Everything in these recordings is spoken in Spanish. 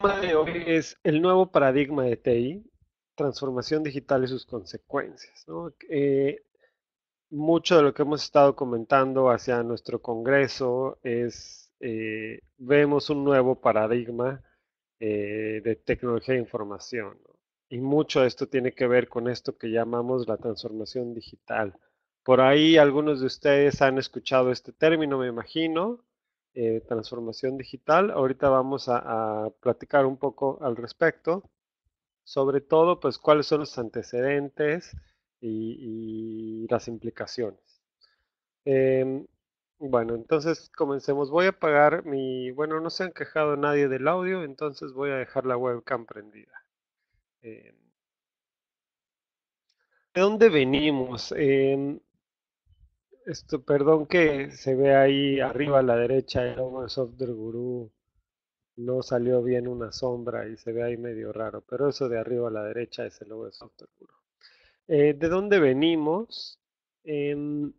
tema de hoy es el nuevo paradigma de TI, transformación digital y sus consecuencias. Eh, mucho de lo que hemos estado comentando hacia nuestro congreso es, eh, vemos un nuevo paradigma eh, de tecnología de información. Y mucho de esto tiene que ver con esto que llamamos la transformación digital. Por ahí algunos de ustedes han escuchado este término, me imagino, eh, transformación digital. Ahorita vamos a, platicar un poco al respecto, sobre todo, pues, cuáles son los antecedentes y, las implicaciones. Em, bueno, entonces comencemos. Voy a apagar mi... Bueno, no se han quejado nadie del audio, entonces voy a dejar la webcam prendida. Em. ¿De dónde venimos? Em, esto, perdón que se ve ahí arriba a la derecha el logo de Software Guru. No salió bien una sombra y se ve ahí medio raro, pero eso de arriba a la derecha es el logo de Software Guru. Eh, ¿De dónde venimos? Em,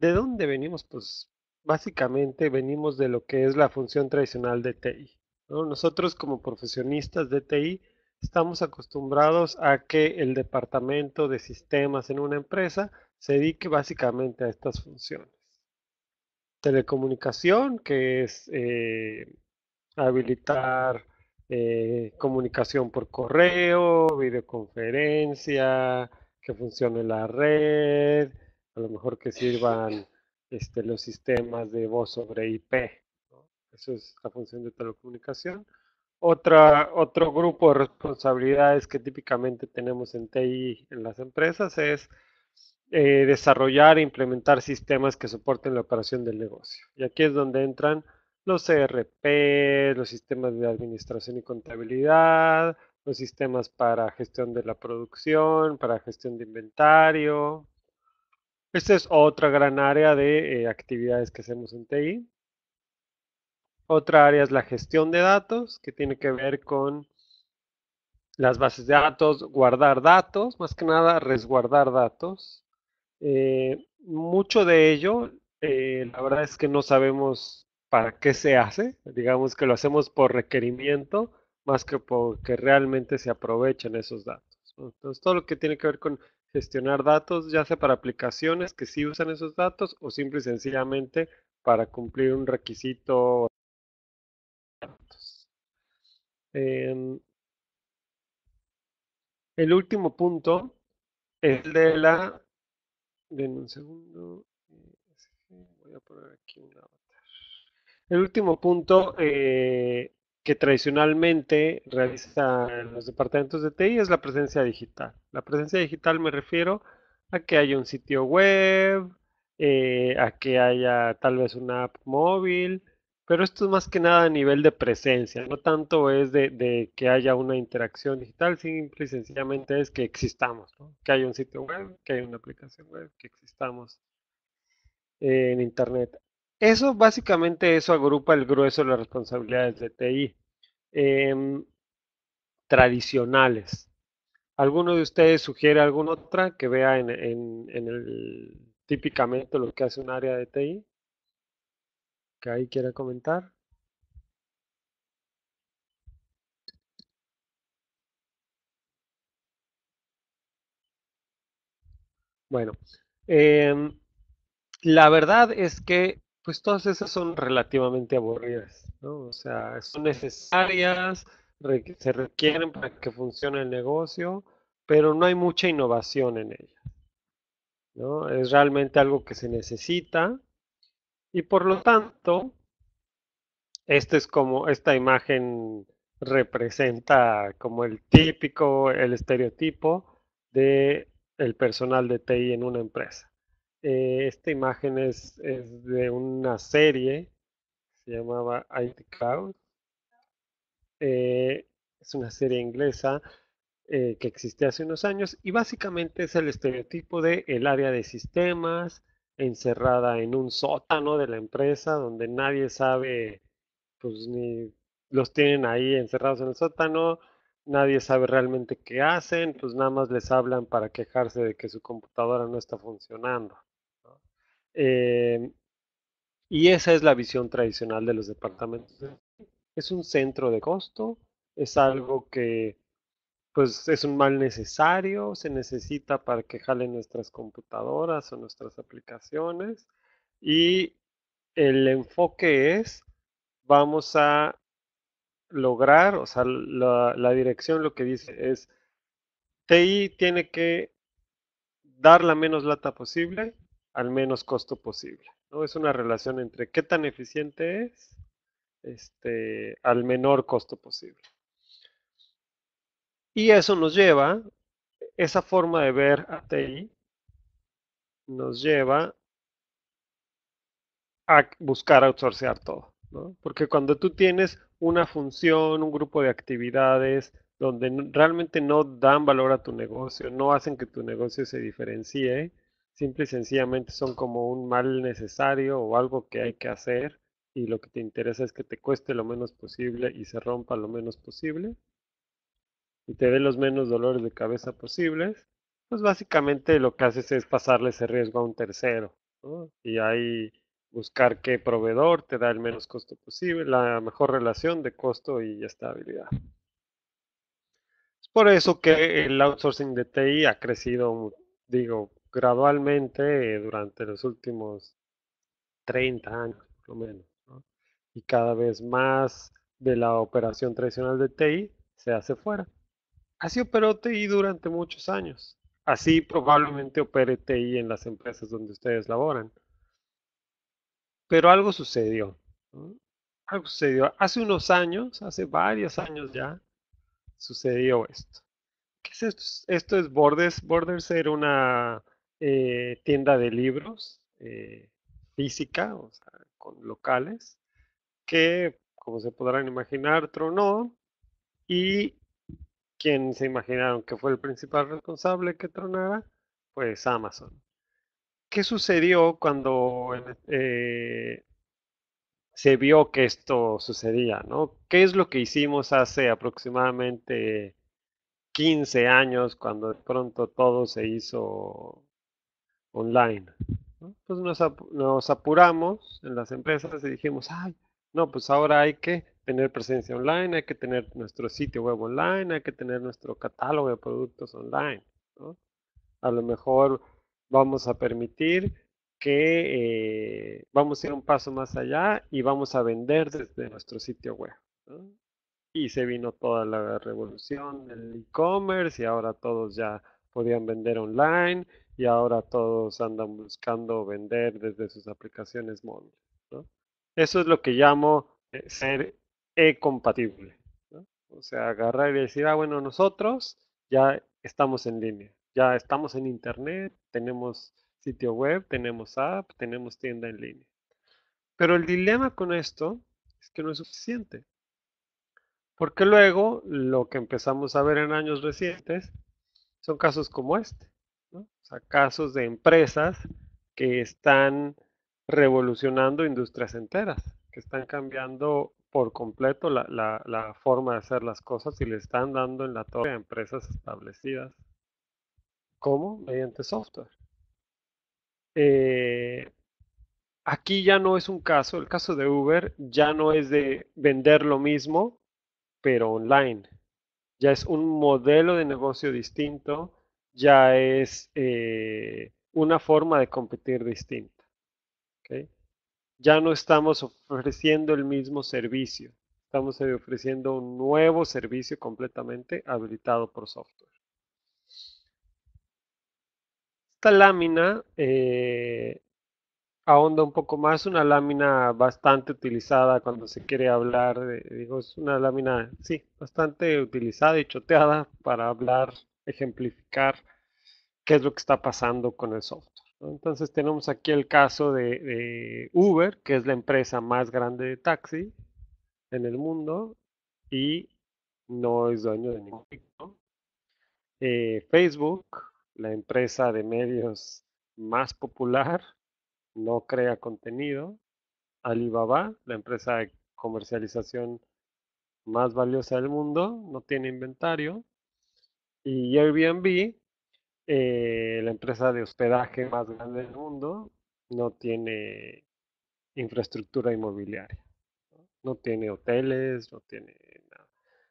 ¿De dónde venimos? Pues básicamente venimos de lo que es la función tradicional de TI. Nosotros como profesionistas de TI estamos acostumbrados a que el departamento de sistemas en una empresa se dedique básicamente a estas funciones. Telecomunicación, que es eh, habilitar eh, comunicación por correo, videoconferencia, que funcione la red, a lo mejor que sirvan este, los sistemas de voz sobre IP. Eso es la función de telecomunicación. Otra, otro grupo de responsabilidades que típicamente tenemos en TI en las empresas es eh, desarrollar e implementar sistemas que soporten la operación del negocio. Y aquí es donde entran los ERP, los sistemas de administración y contabilidad, los sistemas para gestión de la producción, para gestión de inventario. Esta es otra gran área de eh, actividades que hacemos en TI. Otra área es la gestión de datos, que tiene que ver con las bases de datos, guardar datos, más que nada resguardar datos. Eh, mucho de ello, eh, la verdad es que no sabemos para qué se hace, digamos que lo hacemos por requerimiento, más que porque realmente se aprovechan esos datos. Entonces, todo lo que tiene que ver con gestionar datos, ya sea para aplicaciones que sí usan esos datos o simple y sencillamente para cumplir un requisito Em, el último punto es de la... Den un segundo. Eh, voy a poner aquí un avatar. El último punto eh, que tradicionalmente realiza los departamentos de TI es la presencia digital. La presencia digital me refiero a que haya un sitio web, eh, a que haya tal vez una app móvil, pero esto es más que nada a nivel de presencia, no tanto es de, que haya una interacción digital, simple y sencillamente es que existamos, que haya un sitio web, que haya una aplicación web, que existamos en Internet. Eso básicamente eso agrupa el grueso de las responsabilidades de TI em, tradicionales. ¿Alguno de ustedes sugiere alguna otra que vea en, en el, típicamente lo que hace un área de TI? que ahí quiera comentar. Bueno, em, la verdad es que pues todas esas son relativamente aburridas, ¿no? O sea, son necesarias, se requieren para que funcione el negocio, pero no hay mucha innovación en ellas, ¿no? Es realmente algo que se necesita, y por lo tanto, esta es como esta imagen representa como el típico, el estereotipo de el personal de TI en una empresa. Eh, esta imagen es, de una serie, se llamaba IT Cloud. Eh, es una serie inglesa eh, que existe hace unos años y básicamente es el estereotipo de el área de sistemas, encerrada en un sótano de la empresa donde nadie sabe, pues ni los tienen ahí encerrados en el sótano, nadie sabe realmente qué hacen, pues nada más les hablan para quejarse de que su computadora no está funcionando. Em, y esa es la visión tradicional de los departamentos. Es un centro de costo, es algo que pues es un mal necesario, se necesita para que jalen nuestras computadoras o nuestras aplicaciones y el enfoque es vamos a lograr, o sea, la, dirección lo que dice es TI tiene que dar la menos lata posible al menos costo posible. ¿no? Es una relación entre qué tan eficiente es este, al menor costo posible. Y eso nos lleva, esa forma de ver a TI, nos lleva a buscar outsourcear todo. ¿no? Porque cuando tú tienes una función, un grupo de actividades donde realmente no dan valor a tu negocio, no hacen que tu negocio se diferencie, simple y sencillamente son como un mal necesario o algo que hay que hacer y lo que te interesa es que te cueste lo menos posible y se rompa lo menos posible, y te dé los menos dolores de cabeza posibles, pues básicamente lo que haces es pasarle ese riesgo a un tercero. Y ahí buscar qué proveedor te da el menos costo posible, la mejor relación de costo y estabilidad. Es por eso que el outsourcing de TI ha crecido, digo, gradualmente eh, durante los últimos 30 años, por lo menos. Y cada vez más de la operación tradicional de TI se hace fuera. Así operó TI durante muchos años. Así probablemente opere TI en las empresas donde ustedes laboran. Pero algo sucedió. Algo sucedió. Hace unos años, hace varios años ya, sucedió esto. ¿Qué es esto? Esto es Borders. Borders era una eh, tienda de libros eh, física, o sea, con locales, que, como se podrán imaginar, tronó y ¿Quién se imaginaron que fue el principal responsable que tronara, pues Amazon. ¿Qué sucedió cuando eh, se vio que esto sucedía? ¿Qué es lo que hicimos hace aproximadamente 15 años cuando de pronto todo se hizo online? Pues nos, nos apuramos en las empresas y dijimos, ay, no, pues ahora hay que tener presencia online, hay que tener nuestro sitio web online, hay que tener nuestro catálogo de productos online. A lo mejor vamos a permitir que eh, vamos a ir un paso más allá y vamos a vender desde nuestro sitio web. Y se vino toda la revolución del e-commerce y ahora todos ya podían vender online y ahora todos andan buscando vender desde sus aplicaciones móviles. Eso es lo que llamo eh, ser e compatible. O sea, agarrar y decir, ah, bueno, nosotros ya estamos en línea, ya estamos en Internet, tenemos sitio web, tenemos app, tenemos tienda en línea. Pero el dilema con esto es que no es suficiente. Porque luego lo que empezamos a ver en años recientes son casos como este. O sea, casos de empresas que están revolucionando industrias enteras, que están cambiando por completo la, forma de hacer las cosas y le están dando en la torre a empresas establecidas. como Mediante software. Eh, aquí ya no es un caso, el caso de Uber ya no es de vender lo mismo, pero online. Ya es un modelo de negocio distinto, ya es eh, una forma de competir distinta ya no estamos ofreciendo el mismo servicio, estamos eh, ofreciendo un nuevo servicio completamente habilitado por software. Esta lámina eh, ahonda un poco más, una lámina bastante utilizada cuando se quiere hablar, digo, es una lámina, sí, bastante utilizada y choteada para hablar, ejemplificar qué es lo que está pasando con el software. Entonces tenemos aquí el caso de, Uber, que es la empresa más grande de taxi en el mundo y no es dueño de ningún eh, Facebook, la empresa de medios más popular, no crea contenido. Alibaba, la empresa de comercialización más valiosa del mundo, no tiene inventario. Y Airbnb, eh, la empresa de hospedaje más grande del mundo no tiene infraestructura inmobiliaria, no, tiene hoteles, no tiene nada.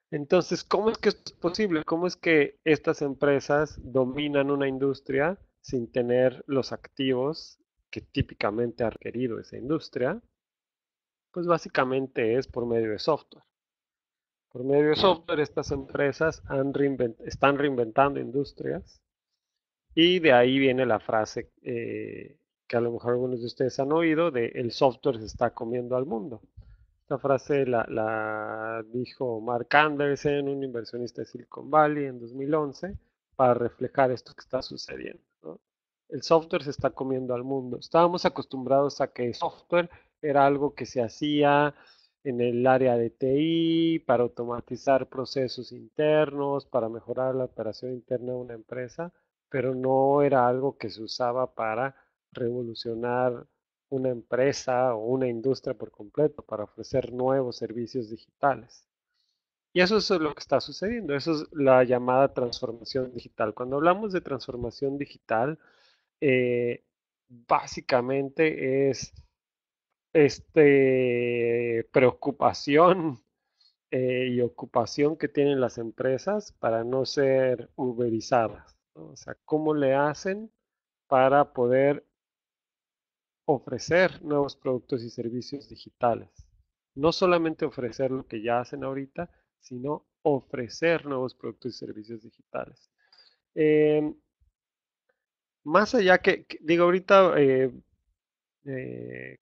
Entonces, ¿cómo es que es posible? ¿Cómo es que estas empresas dominan una industria sin tener los activos que típicamente ha requerido esa industria? Pues básicamente es por medio de software. Por medio de software, estas empresas están reinventando industrias y de ahí viene la frase eh, que a lo mejor algunos de ustedes han oído de el software se está comiendo al mundo. Esta frase la, dijo Mark Anderson, un inversionista de Silicon Valley en 2011, para reflejar esto que está sucediendo. El software se está comiendo al mundo. Estábamos acostumbrados a que el software era algo que se hacía en el área de TI, para automatizar procesos internos, para mejorar la operación interna de una empresa pero no era algo que se usaba para revolucionar una empresa o una industria por completo, para ofrecer nuevos servicios digitales. Y eso es lo que está sucediendo, eso es la llamada transformación digital. Cuando hablamos de transformación digital, eh, básicamente es este preocupación eh, y ocupación que tienen las empresas para no ser uberizadas. O sea, cómo le hacen para poder ofrecer nuevos productos y servicios digitales. No solamente ofrecer lo que ya hacen ahorita, sino ofrecer nuevos productos y servicios digitales. Em, más allá que, digo, ahorita eh, eh,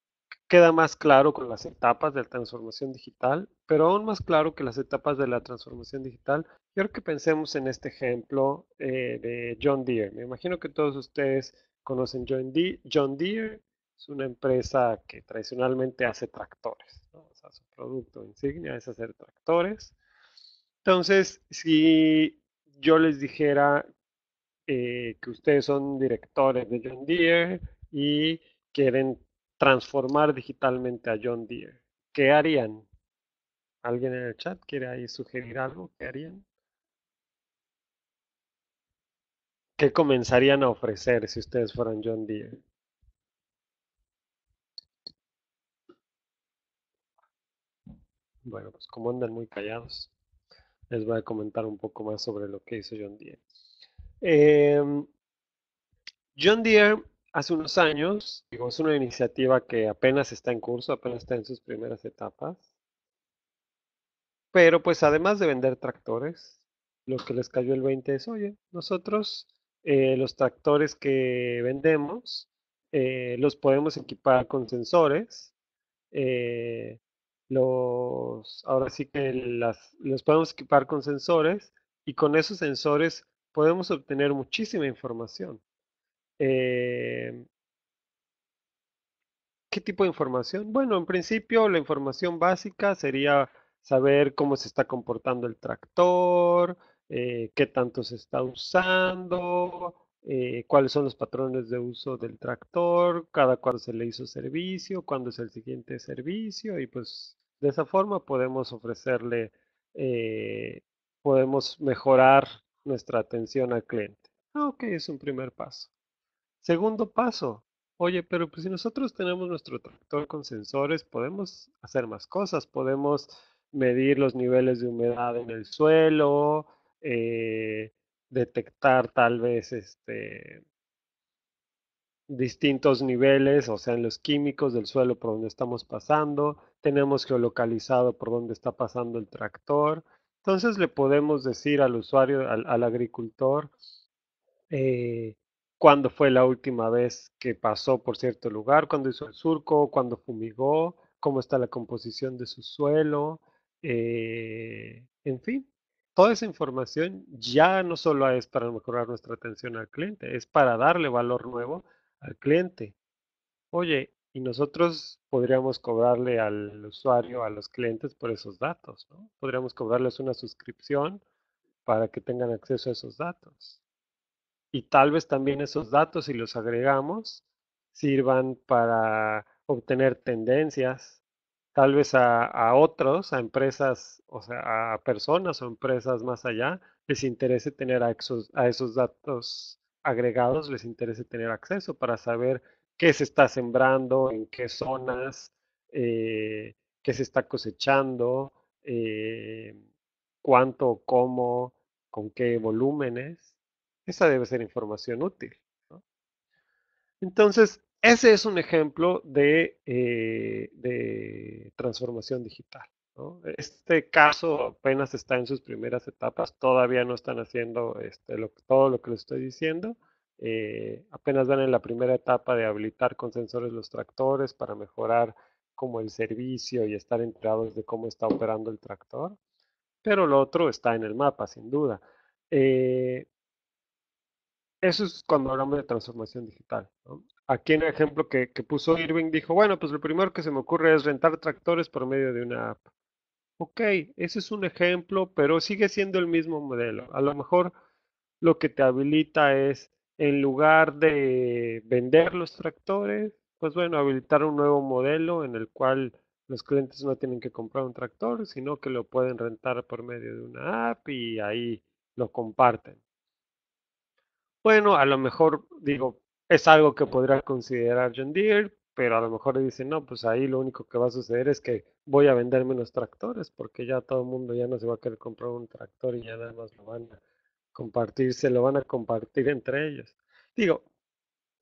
queda más claro con las etapas de la transformación digital, pero aún más claro que las etapas de la transformación digital. quiero que pensemos en este ejemplo eh, de John Deere. Me imagino que todos ustedes conocen John Deere. John Deere es una empresa que tradicionalmente hace tractores. su producto insignia es hacer tractores. Entonces, si yo les dijera eh, que ustedes son directores de John Deere y quieren transformar digitalmente a John Deere. ¿Qué harían? ¿Alguien en el chat quiere ahí sugerir algo? ¿Qué harían? ¿Qué comenzarían a ofrecer si ustedes fueran John Deere? Bueno, pues como andan muy callados, les voy a comentar un poco más sobre lo que hizo John Deere. Em, John Deere hace unos años, digo, es una iniciativa que apenas está en curso, apenas está en sus primeras etapas. Pero pues además de vender tractores, lo que les cayó el 20 es, oye, nosotros eh, los tractores que vendemos eh, los podemos equipar con sensores. Eh, los, ahora sí que los podemos equipar con sensores y con esos sensores podemos obtener muchísima información. Eh, ¿Qué tipo de información? Bueno, en principio la información básica sería saber cómo se está comportando el tractor, eh, qué tanto se está usando, eh, cuáles son los patrones de uso del tractor, cada cuándo se le hizo servicio, cuándo es el siguiente servicio y pues de esa forma podemos ofrecerle, podemos mejorar nuestra atención al cliente. Ah, ok, es un primer paso. Segundo paso, oye, pero pues si nosotros tenemos nuestro tractor con sensores, podemos hacer más cosas, podemos medir los niveles de humedad en el suelo, eh, detectar tal vez este distintos niveles, o sea, en los químicos del suelo por donde estamos pasando, tenemos geolocalizado por donde está pasando el tractor. Entonces le podemos decir al usuario, al, agricultor, eh, cuándo fue la última vez que pasó por cierto lugar, cuándo hizo el surco, cuándo fumigó, cómo está la composición de su suelo, eh, en fin, toda esa información ya no solo es para mejorar nuestra atención al cliente, es para darle valor nuevo al cliente. Oye, y nosotros podríamos cobrarle al usuario, a los clientes por esos datos, ¿no? Podríamos cobrarles una suscripción para que tengan acceso a esos datos y tal vez también esos datos, si los agregamos, sirvan para obtener tendencias, tal vez a, otros, a empresas, o sea, a personas o empresas más allá, les interese tener acceso a esos datos agregados, les interese tener acceso para saber qué se está sembrando, en qué zonas, eh, qué se está cosechando, eh, cuánto, cómo, con qué volúmenes. Esa debe ser información útil. Entonces, ese es un ejemplo de, eh, transformación digital. Este caso apenas está en sus primeras etapas, todavía no están haciendo este, todo lo que les estoy diciendo. Eh, apenas van en la primera etapa de habilitar con sensores los tractores para mejorar como el servicio y estar enterados de cómo está operando el tractor. Pero lo otro está en el mapa, sin duda. Eh, eso es cuando hablamos de transformación digital. Aquí en el ejemplo que, que, puso Irving dijo, bueno, pues lo primero que se me ocurre es rentar tractores por medio de una app. Ok, ese es un ejemplo, pero sigue siendo el mismo modelo. A lo mejor lo que te habilita es, en lugar de vender los tractores, pues bueno, habilitar un nuevo modelo en el cual los clientes no tienen que comprar un tractor, sino que lo pueden rentar por medio de una app y ahí lo comparten bueno, a lo mejor digo, es algo que podría considerar John Deere, pero a lo mejor dicen, no, pues ahí lo único que va a suceder es que voy a vender menos tractores, porque ya todo el mundo ya no se va a querer comprar un tractor y ya nada más lo van a compartir, se lo van a compartir entre ellos. Digo,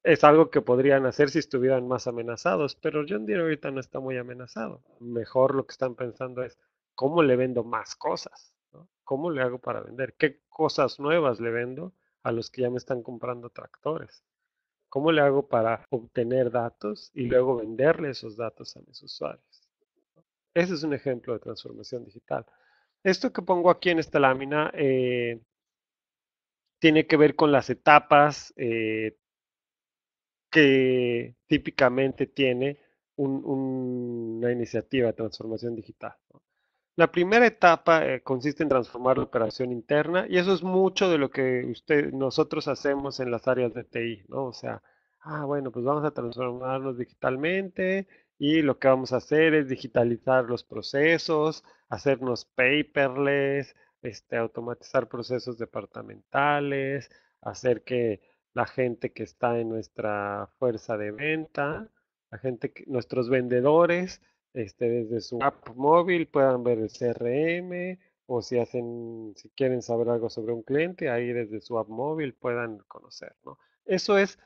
es algo que podrían hacer si estuvieran más amenazados, pero John Deere ahorita no está muy amenazado. Mejor lo que están pensando es, ¿cómo le vendo más cosas? ¿Cómo le hago para vender? ¿Qué cosas nuevas le vendo? a los que ya me están comprando tractores? ¿Cómo le hago para obtener datos y luego venderle esos datos a mis usuarios? Ese es un ejemplo de transformación digital. Esto que pongo aquí en esta lámina eh, tiene que ver con las etapas eh, que típicamente tiene una iniciativa de transformación digital. ¿no? La primera etapa eh, consiste en transformar la operación interna y eso es mucho de lo que usted, nosotros hacemos en las áreas de TI, ¿no? O sea, ah, bueno, pues vamos a transformarnos digitalmente y lo que vamos a hacer es digitalizar los procesos, hacernos paperless, este, automatizar procesos departamentales, hacer que la gente que está en nuestra fuerza de venta, la gente, que, nuestros vendedores, este, desde su ah. app móvil puedan ver el CRM o si hacen, si quieren saber algo sobre un cliente, ahí desde su app móvil puedan conocer, ¿no? Eso es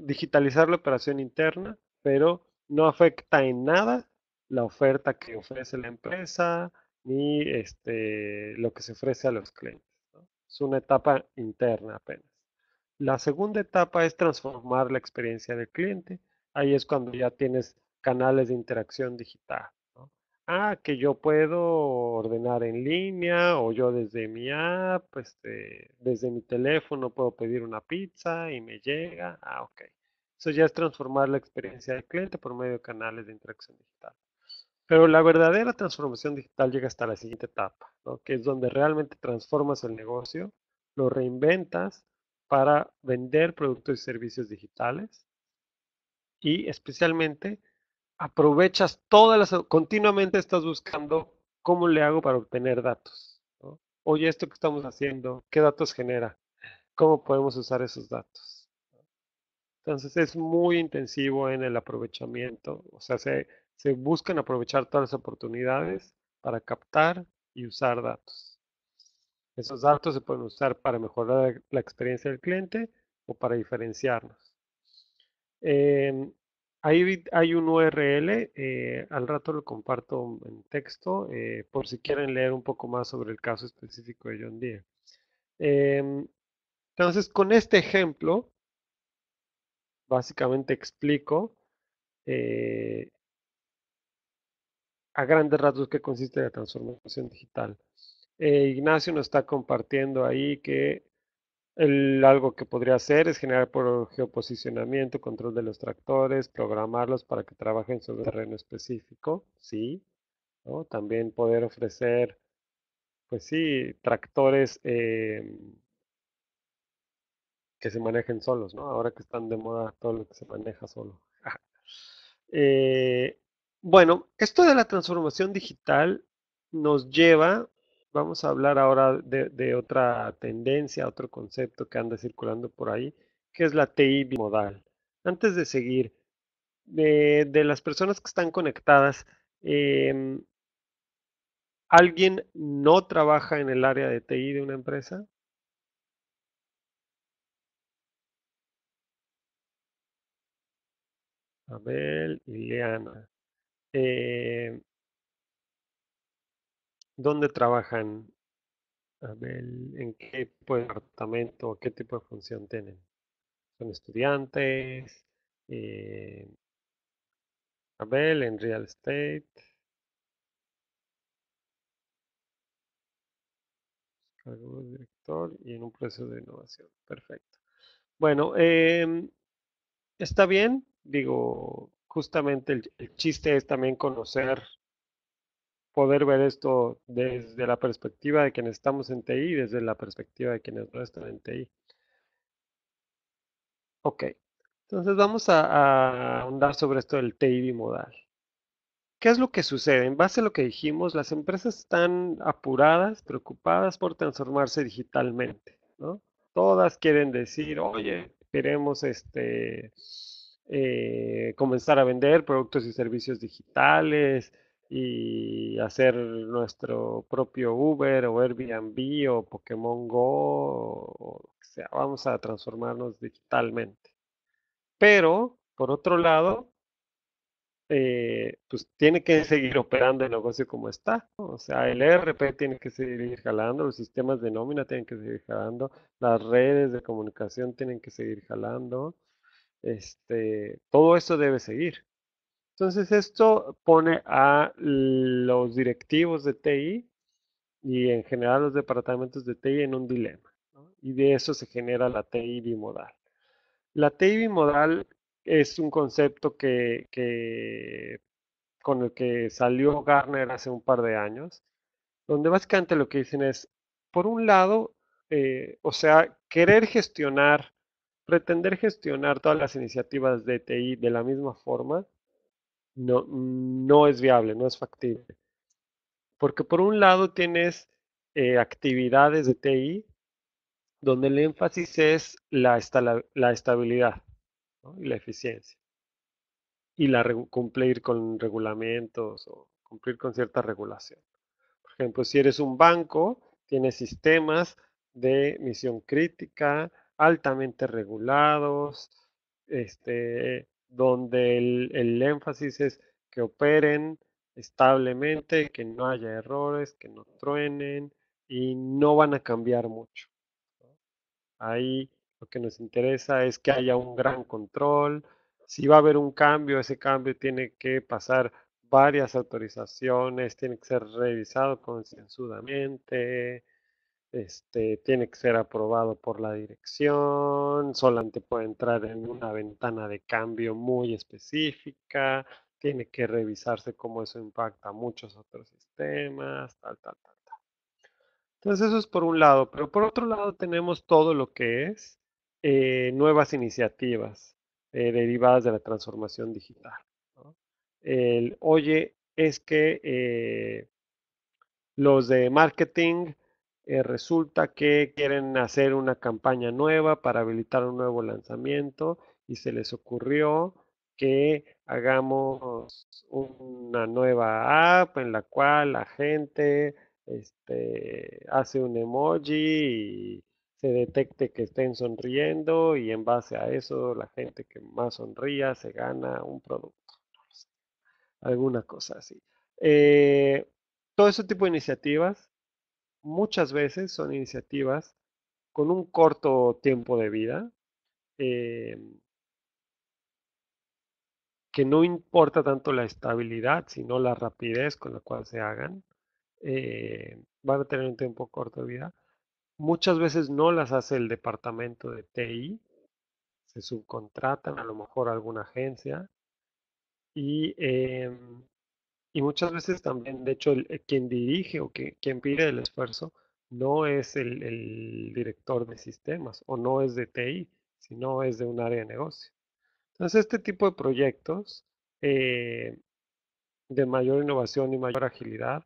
digitalizar la operación interna, pero no afecta en nada la oferta que ofrece la empresa ni este, lo que se ofrece a los clientes. Es una etapa interna apenas. La segunda etapa es transformar la experiencia del cliente. Ahí es cuando ya tienes canales de interacción digital. Ah, que yo puedo ordenar en línea o yo desde mi app, este, desde mi teléfono puedo pedir una pizza y me llega. Ah, ok. Eso ya es transformar la experiencia del cliente por medio de canales de interacción digital. Pero la verdadera transformación digital llega hasta la siguiente etapa, que es donde realmente transformas el negocio, lo reinventas para vender productos y servicios digitales y especialmente aprovechas todas las, continuamente estás buscando cómo le hago para obtener datos. ¿no? Oye, esto que estamos haciendo, ¿qué datos genera? ¿Cómo podemos usar esos datos? Entonces es muy intensivo en el aprovechamiento, o sea, se, se buscan aprovechar todas las oportunidades para captar y usar datos. Esos datos se pueden usar para mejorar la experiencia del cliente o para diferenciarnos. Eh, Ahí hay un URL, eh, al rato lo comparto en texto, eh, por si quieren leer un poco más sobre el caso específico de John Deere. Em, entonces, con este ejemplo, básicamente explico eh, a grandes rasgos qué consiste la transformación digital. Ignacio nos está compartiendo ahí que algo que podría hacer es generar por geoposicionamiento, control de los tractores, programarlos para que trabajen sobre su terreno específico, sí. También poder ofrecer, pues sí, tractores em, que se manejen solos, ¿no? Ahora que están de moda todo lo que se maneja solo. Eh, bueno, esto de la transformación digital nos lleva vamos a hablar ahora de, otra tendencia, otro concepto que anda circulando por ahí, que es la TI bimodal. Antes de seguir, eh, de, las personas que están conectadas, em, ¿alguien no trabaja en el área de TI de una empresa? Abel y Leana. Eh, dónde trabajan, Abel? ¿En qué departamento o departamento, qué tipo de función tienen? ¿Son estudiantes? Eh, Abel, en real estate. director y en un proceso de innovación. Perfecto. Bueno, em, está bien. Digo, justamente el chiste es también conocer poder ver esto desde la perspectiva de quienes estamos en TI y desde la perspectiva de quienes no están en TI. Ok, entonces vamos a, ahondar sobre esto del TI modal. ¿Qué es lo que sucede? En base a lo que dijimos, las empresas están apuradas, preocupadas por transformarse digitalmente. ¿no? Todas quieren decir, oye, queremos este, eh, comenzar a vender productos y servicios digitales, y hacer nuestro propio Uber o Airbnb o Pokémon Go o sea. Vamos a transformarnos digitalmente. Pero, por otro lado, eh, pues tiene que seguir operando el negocio como está. O sea, el ERP tiene que seguir jalando, los sistemas de nómina tienen que seguir jalando, las redes de comunicación tienen que seguir jalando. Este, todo eso debe seguir. Entonces esto pone a los directivos de TI y en general los departamentos de TI en un dilema. Y de eso se genera la TI bimodal. La TI bimodal es un concepto que, con el que salió Garner hace un par de años, donde básicamente lo que dicen es, por un lado, eh, o sea, querer gestionar, pretender gestionar todas las iniciativas de TI de la misma forma, no, no es viable, no es factible. Porque por un lado tienes eh, actividades de TI donde el énfasis es la, la, estabilidad y la eficiencia y la cumplir con regulamentos o cumplir con cierta regulación. Por ejemplo, si eres un banco, tienes sistemas de misión crítica altamente regulados, este, donde el, énfasis es que operen establemente, que no haya errores, que no truenen y no van a cambiar mucho. Ahí lo que nos interesa es que haya un gran control. Si va a haber un cambio, ese cambio tiene que pasar varias autorizaciones, tiene que ser revisado concienzudamente, este, tiene que ser aprobado por la dirección, solamente puede entrar en una ventana de cambio muy específica, tiene que revisarse cómo eso impacta a muchos otros sistemas, tal, tal, tal, tal. Entonces eso es por un lado, pero por otro lado tenemos todo lo que es eh, nuevas iniciativas eh, derivadas de la transformación digital. oye, es que eh, los de marketing eh, resulta que quieren hacer una campaña nueva para habilitar un nuevo lanzamiento y se les ocurrió que hagamos una nueva app en la cual la gente este, hace un emoji y se detecte que estén sonriendo y en base a eso la gente que más sonría se gana un producto, alguna cosa así. Eh, todo ese tipo de iniciativas muchas veces son iniciativas con un corto tiempo de vida, em que no importa tanto la estabilidad, sino la rapidez con la cual se hagan, eh, van a tener un tiempo corto de vida. Muchas veces no las hace el departamento de TI, se subcontratan a lo mejor a alguna agencia y em, y muchas veces también, de hecho, eh, quien dirige o quien pide el esfuerzo no es el, director de sistemas o no es de TI, sino es de un área de negocio. Entonces, este tipo de proyectos eh, de mayor innovación y mayor agilidad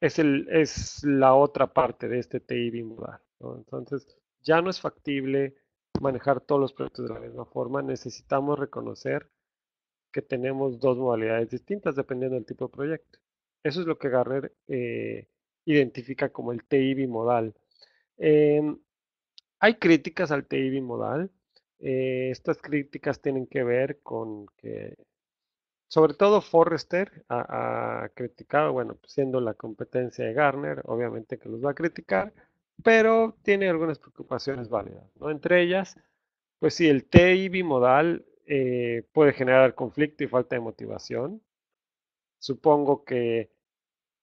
es, el, es la otra parte de este TI bimodal. Entonces, ya no es factible manejar todos los proyectos de la misma forma. Necesitamos reconocer que tenemos dos modalidades distintas dependiendo del tipo de proyecto. Eso es lo que Garner eh, identifica como el TI bimodal. Em, hay críticas al TI bimodal. Eh, estas críticas tienen que ver con que, sobre todo Forrester ha, criticado, bueno, siendo la competencia de Garner, obviamente que los va a criticar, pero tiene algunas preocupaciones válidas, Entre ellas, pues si el TI bimodal eh, puede generar conflicto y falta de motivación. Supongo que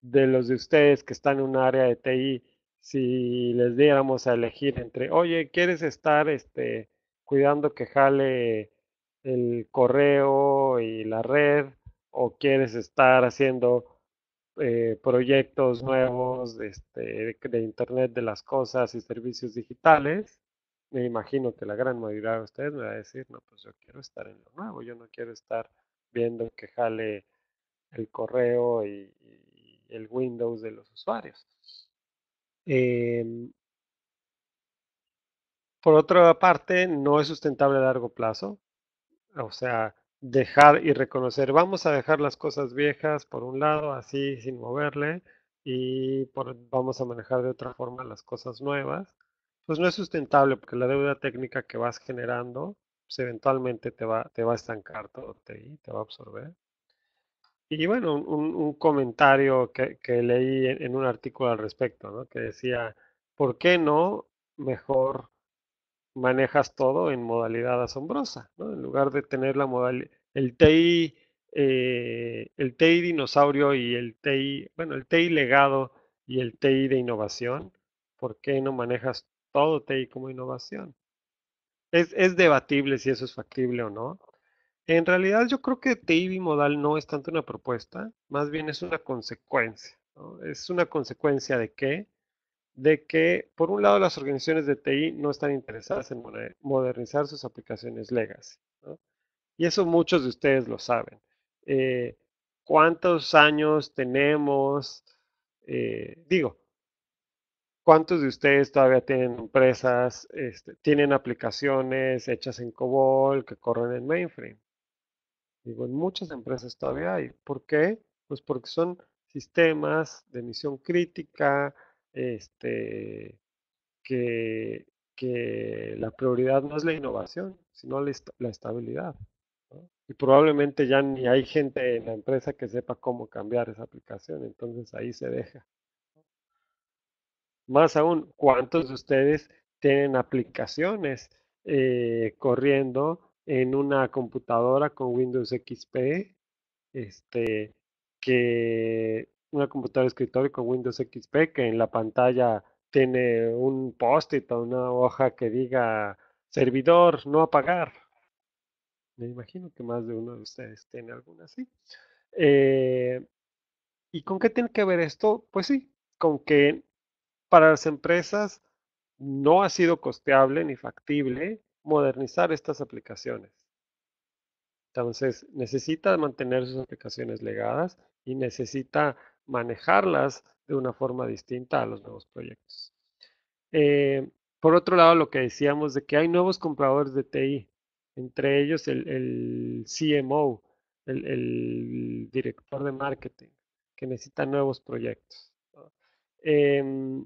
de los de ustedes que están en un área de TI, si les diéramos a elegir entre, oye, ¿quieres estar este, cuidando que jale el correo y la red? ¿O quieres estar haciendo eh, proyectos nuevos este, de Internet de las Cosas y servicios digitales? me imagino que la gran mayoría de ustedes me va a decir, no, pues yo quiero estar en lo nuevo, yo no quiero estar viendo que jale el correo y, el Windows de los usuarios. Em por otra parte, no es sustentable a largo plazo. O sea, dejar y reconocer, vamos a dejar las cosas viejas por un lado, así sin moverle, y vamos a manejar de otra forma las cosas nuevas pues no es sustentable porque la deuda técnica que vas generando, pues, eventualmente te va, te va a estancar todo, te, te va a absorber. Y bueno, un, comentario que, leí en, un artículo al respecto, que decía, ¿por qué no mejor manejas todo en modalidad asombrosa? ¿no? En lugar de tener la modalidad, el TI, eh, el TI dinosaurio y el TI, bueno, el TI legado y el TI de innovación, ¿por qué no manejas todo TI como innovación. Es, debatible si eso es factible o no. En realidad yo creo que TI bimodal no es tanto una propuesta, más bien es una consecuencia. ¿Es una consecuencia de qué? De que, por un lado, las organizaciones de TI no están interesadas en modernizar sus aplicaciones legacy. Y eso muchos de ustedes lo saben. Eh, ¿Cuántos años tenemos? Eh, digo, ¿Cuántos de ustedes todavía tienen empresas, este, tienen aplicaciones hechas en COBOL que corren en mainframe? Digo, en muchas empresas todavía hay. ¿Por qué? Pues porque son sistemas de misión crítica, este, que, la prioridad no es la innovación, sino la, estabilidad. Y probablemente ya ni hay gente en la empresa que sepa cómo cambiar esa aplicación, entonces ahí se deja. Más aún, ¿cuántos de ustedes tienen aplicaciones eh, corriendo en una computadora con Windows XP? Este, que una computadora de escritorio con Windows XP que en la pantalla tiene un post-it o una hoja que diga servidor no apagar. Me imagino que más de uno de ustedes tiene alguna así. Eh, ¿Y con qué tiene que ver esto? Pues sí, con que para las empresas no ha sido costeable ni factible modernizar estas aplicaciones. Entonces, necesita mantener sus aplicaciones legadas y necesita manejarlas de una forma distinta a los nuevos proyectos. Eh, por otro lado, lo que decíamos de que hay nuevos compradores de TI, entre ellos el, CMO, el, director de marketing, que necesita nuevos proyectos. Em,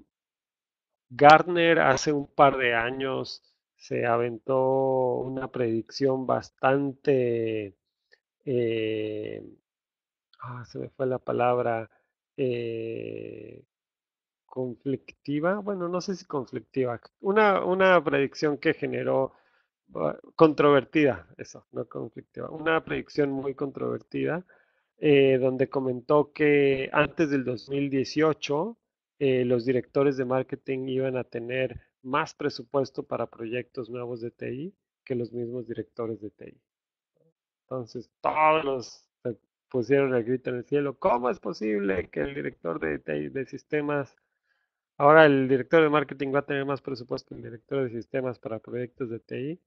Gardner hace un par de años se aventó una predicción bastante, eh, ah, se me fue la palabra, eh, conflictiva, bueno, no sé si conflictiva, una, predicción que generó ah, controvertida, eso, no conflictiva, una predicción muy controvertida, eh, donde comentó que antes del 2018 eh, los directores de marketing iban a tener más presupuesto para proyectos nuevos de TI que los mismos directores de TI. Entonces, todos los pusieron el grito en el cielo, ¿cómo es posible que el director de TI de sistemas, ahora el director de marketing va a tener más presupuesto que el director de sistemas para proyectos de TI?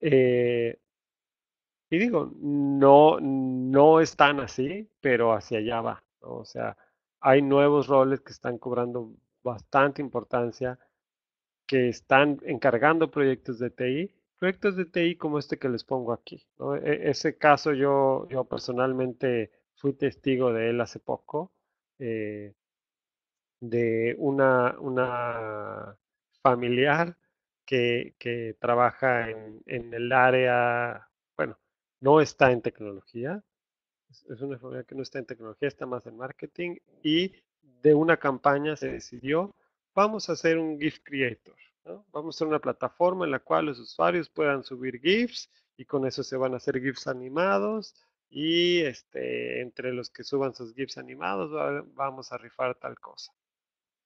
Eh, y digo, no, no es tan así, pero hacia allá va. O sea, hay nuevos roles que están cobrando bastante importancia, que están encargando proyectos de TI, proyectos de TI como este que les pongo aquí. E, ese caso yo, yo personalmente fui testigo de él hace poco, eh, de una, una familiar que, que trabaja en, en el área, bueno, no está en tecnología, es una familia que no está en tecnología, está más en marketing y de una campaña se decidió, vamos a hacer un GIF Creator, vamos a hacer una plataforma en la cual los usuarios puedan subir GIFs y con eso se van a hacer GIFs animados y este, entre los que suban sus GIFs animados vamos a rifar tal cosa.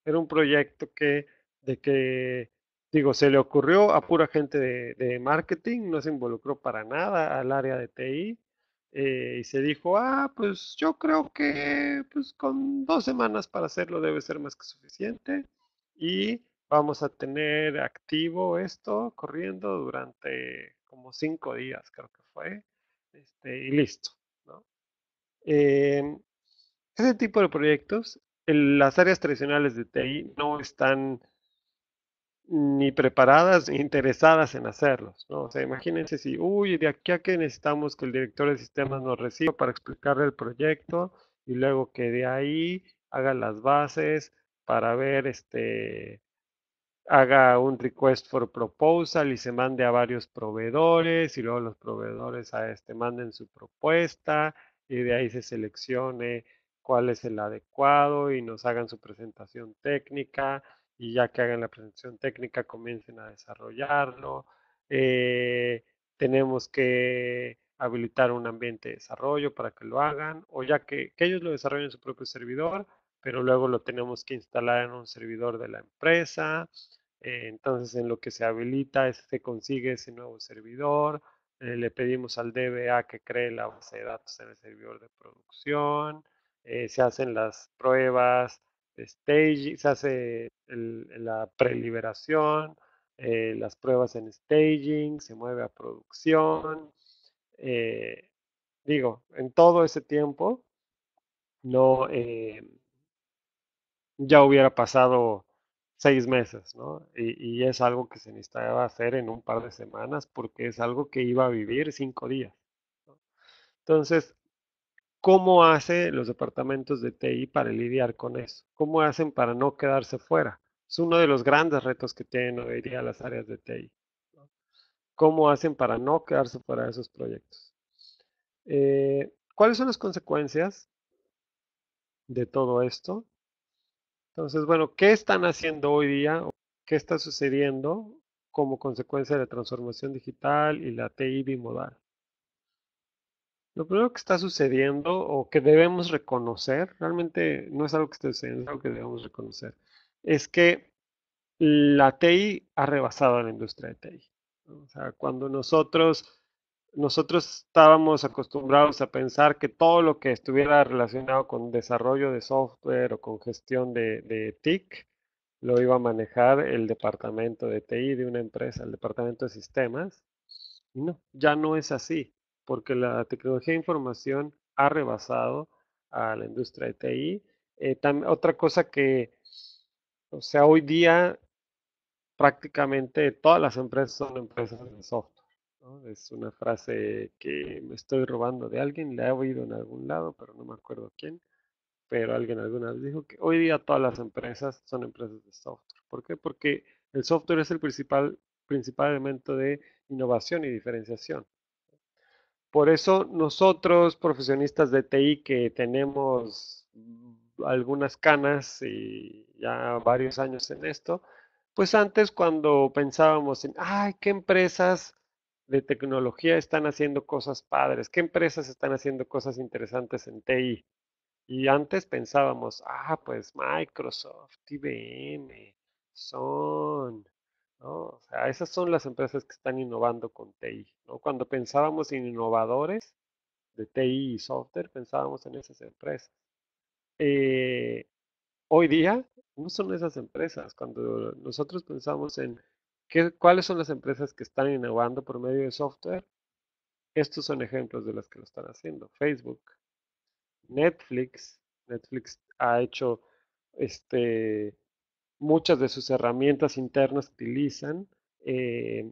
Era un proyecto que, de que, digo, se le ocurrió a pura gente de, de marketing, no se involucró para nada al área de TI eh, y se dijo, ah, pues yo creo que pues, con dos semanas para hacerlo debe ser más que suficiente y vamos a tener activo esto corriendo durante como cinco días, creo que fue, este, y listo. ¿no? Em, ese tipo de proyectos, en las áreas tradicionales de TI no están ni preparadas ni interesadas en hacerlos. ¿no? O sea, imagínense si, uy, de aquí a que necesitamos que el director de sistemas nos reciba para explicarle el proyecto y luego que de ahí haga las bases para ver, este, haga un request for proposal y se mande a varios proveedores y luego los proveedores a ah, este manden su propuesta y de ahí se seleccione cuál es el adecuado y nos hagan su presentación técnica y ya que hagan la presentación técnica comiencen a desarrollarlo. Eh, tenemos que habilitar un ambiente de desarrollo para que lo hagan o ya que, ellos lo desarrollen en su propio servidor, pero luego lo tenemos que instalar en un servidor de la empresa. Eh, entonces en lo que se habilita se consigue ese nuevo servidor. Eh, le pedimos al DBA que cree la base de datos en el servidor de producción. se hacen las pruebas de staging, se hace la preliberación, eh, las pruebas en staging, se mueve a producción. Eh, digo, en todo ese tiempo no eh, ya hubiera pasado seis meses, ¿no? Y, es algo que se necesitaba hacer en un par de semanas porque es algo que iba a vivir cinco días. Entonces, ¿Cómo hacen los departamentos de TI para lidiar con eso? ¿Cómo hacen para no quedarse fuera? Es uno de los grandes retos que tienen hoy día las áreas de TI. ¿Cómo hacen para no quedarse fuera de esos proyectos? Eh, ¿Cuáles son las consecuencias de todo esto? Entonces, bueno, ¿qué están haciendo hoy día? ¿Qué está sucediendo como consecuencia de la transformación digital y la TI bimodal? Lo primero que está sucediendo o que debemos reconocer, realmente no es algo que esté sucediendo, es algo que debemos reconocer, es que la TI ha rebasado a la industria de TI. O sea, cuando nosotros, nosotros estábamos acostumbrados a pensar que todo lo que estuviera relacionado con desarrollo de software o con gestión de, de TIC lo iba a manejar el departamento de TI de una empresa, el departamento de sistemas. no, ya no es así porque la tecnología de información ha rebasado a la industria de TI. Eh, otra cosa que, o sea, hoy día prácticamente todas las empresas son empresas de software. Es una frase que me estoy robando de alguien, la he oído en algún lado, pero no me acuerdo quién. Pero alguien alguna vez dijo que hoy día todas las empresas son empresas de software. ¿Por qué? Porque el software es el principal, principal elemento de innovación y diferenciación. Por eso nosotros, profesionistas de TI que tenemos algunas canas y ya varios años en esto, pues antes cuando pensábamos en, ay, qué empresas de tecnología están haciendo cosas padres, qué empresas están haciendo cosas interesantes en TI. Y antes pensábamos, ah, pues Microsoft, IBM, Son, o sea, esas son las empresas que están innovando con TI, Cuando pensábamos en innovadores de TI y software, pensábamos en esas empresas. Eh, hoy día no son esas empresas. Cuando nosotros pensamos en qué, cuáles son las empresas que están innovando por medio de software, estos son ejemplos de las que lo están haciendo. Facebook, Netflix, Netflix ha hecho este muchas de sus herramientas internas que utilizan eh,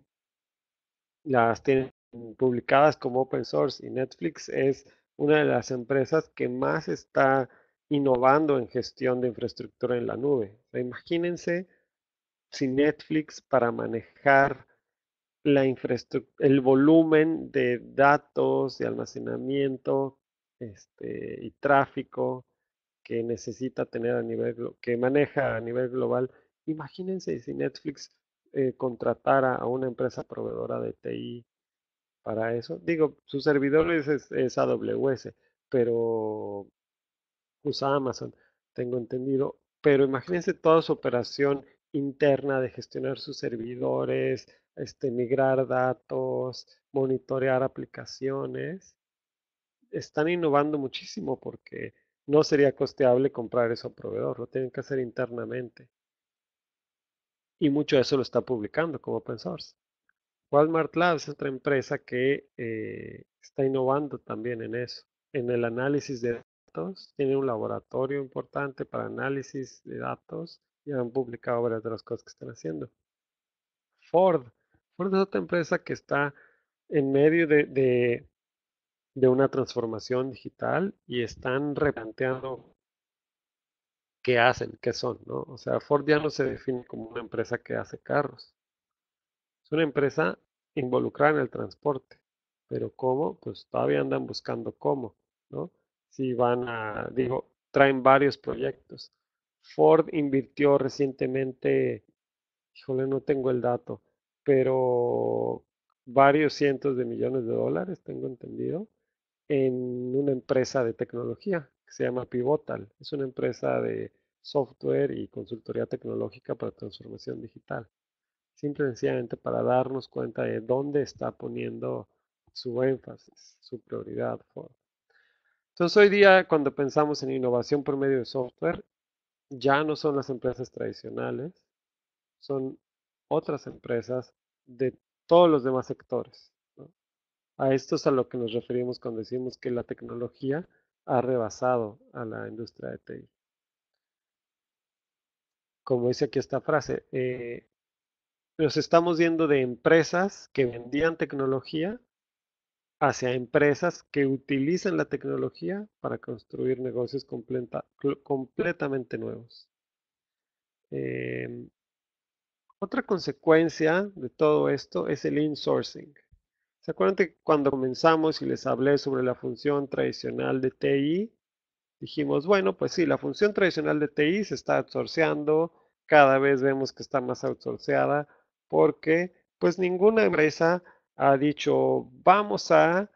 las tienen publicadas como open source y Netflix es una de las empresas que más está innovando en gestión de infraestructura en la nube. imagínense si Netflix para manejar la infraestructura, el volumen de datos, de almacenamiento este, y tráfico que necesita tener a nivel, que maneja a nivel global. Imagínense si Netflix eh, contratara a una empresa proveedora de TI para eso. Digo, su servidor es, es AWS, pero usa pues, Amazon, tengo entendido. Pero imagínense toda su operación interna de gestionar sus servidores, este, migrar datos, monitorear aplicaciones. Están innovando muchísimo porque no sería costeable comprar eso a proveedor, lo tienen que hacer internamente. Y mucho de eso lo está publicando como open source. Walmart Labs es otra empresa que eh, está innovando también en eso, en el análisis de datos. Tiene un laboratorio importante para análisis de datos y han publicado varias de las cosas que están haciendo. Ford. Ford es otra empresa que está en medio de de una transformación digital y están replanteando qué hacen, qué son, ¿no? O sea, Ford ya no se define como una empresa que hace carros. Es una empresa involucrada en el transporte. Pero ¿cómo? Pues todavía andan buscando cómo, ¿no? Si van a, digo, traen varios proyectos. Ford invirtió recientemente, híjole, no tengo el dato, pero varios cientos de millones de dólares, tengo entendido, en una empresa de tecnología que se llama Pivotal. Es una empresa de software y consultoría tecnológica para transformación digital. Simple y sencillamente para darnos cuenta de dónde está poniendo su énfasis, su prioridad. Entonces hoy día cuando pensamos en innovación por medio de software, ya no son las empresas tradicionales, son otras empresas de todos los demás sectores. A esto es a lo que nos referimos cuando decimos que la tecnología ha rebasado a la industria de TI. Como dice aquí esta frase, eh, nos estamos yendo de empresas que vendían tecnología hacia empresas que utilizan la tecnología para construir negocios completamente nuevos. Em, otra consecuencia de todo esto es el insourcing. ¿Se acuerdan que cuando comenzamos y les hablé sobre la función tradicional de TI? Dijimos, bueno, pues sí, la función tradicional de TI se está outsourceando, cada vez vemos que está más outsourceada, porque pues ninguna empresa ha dicho, vamos a,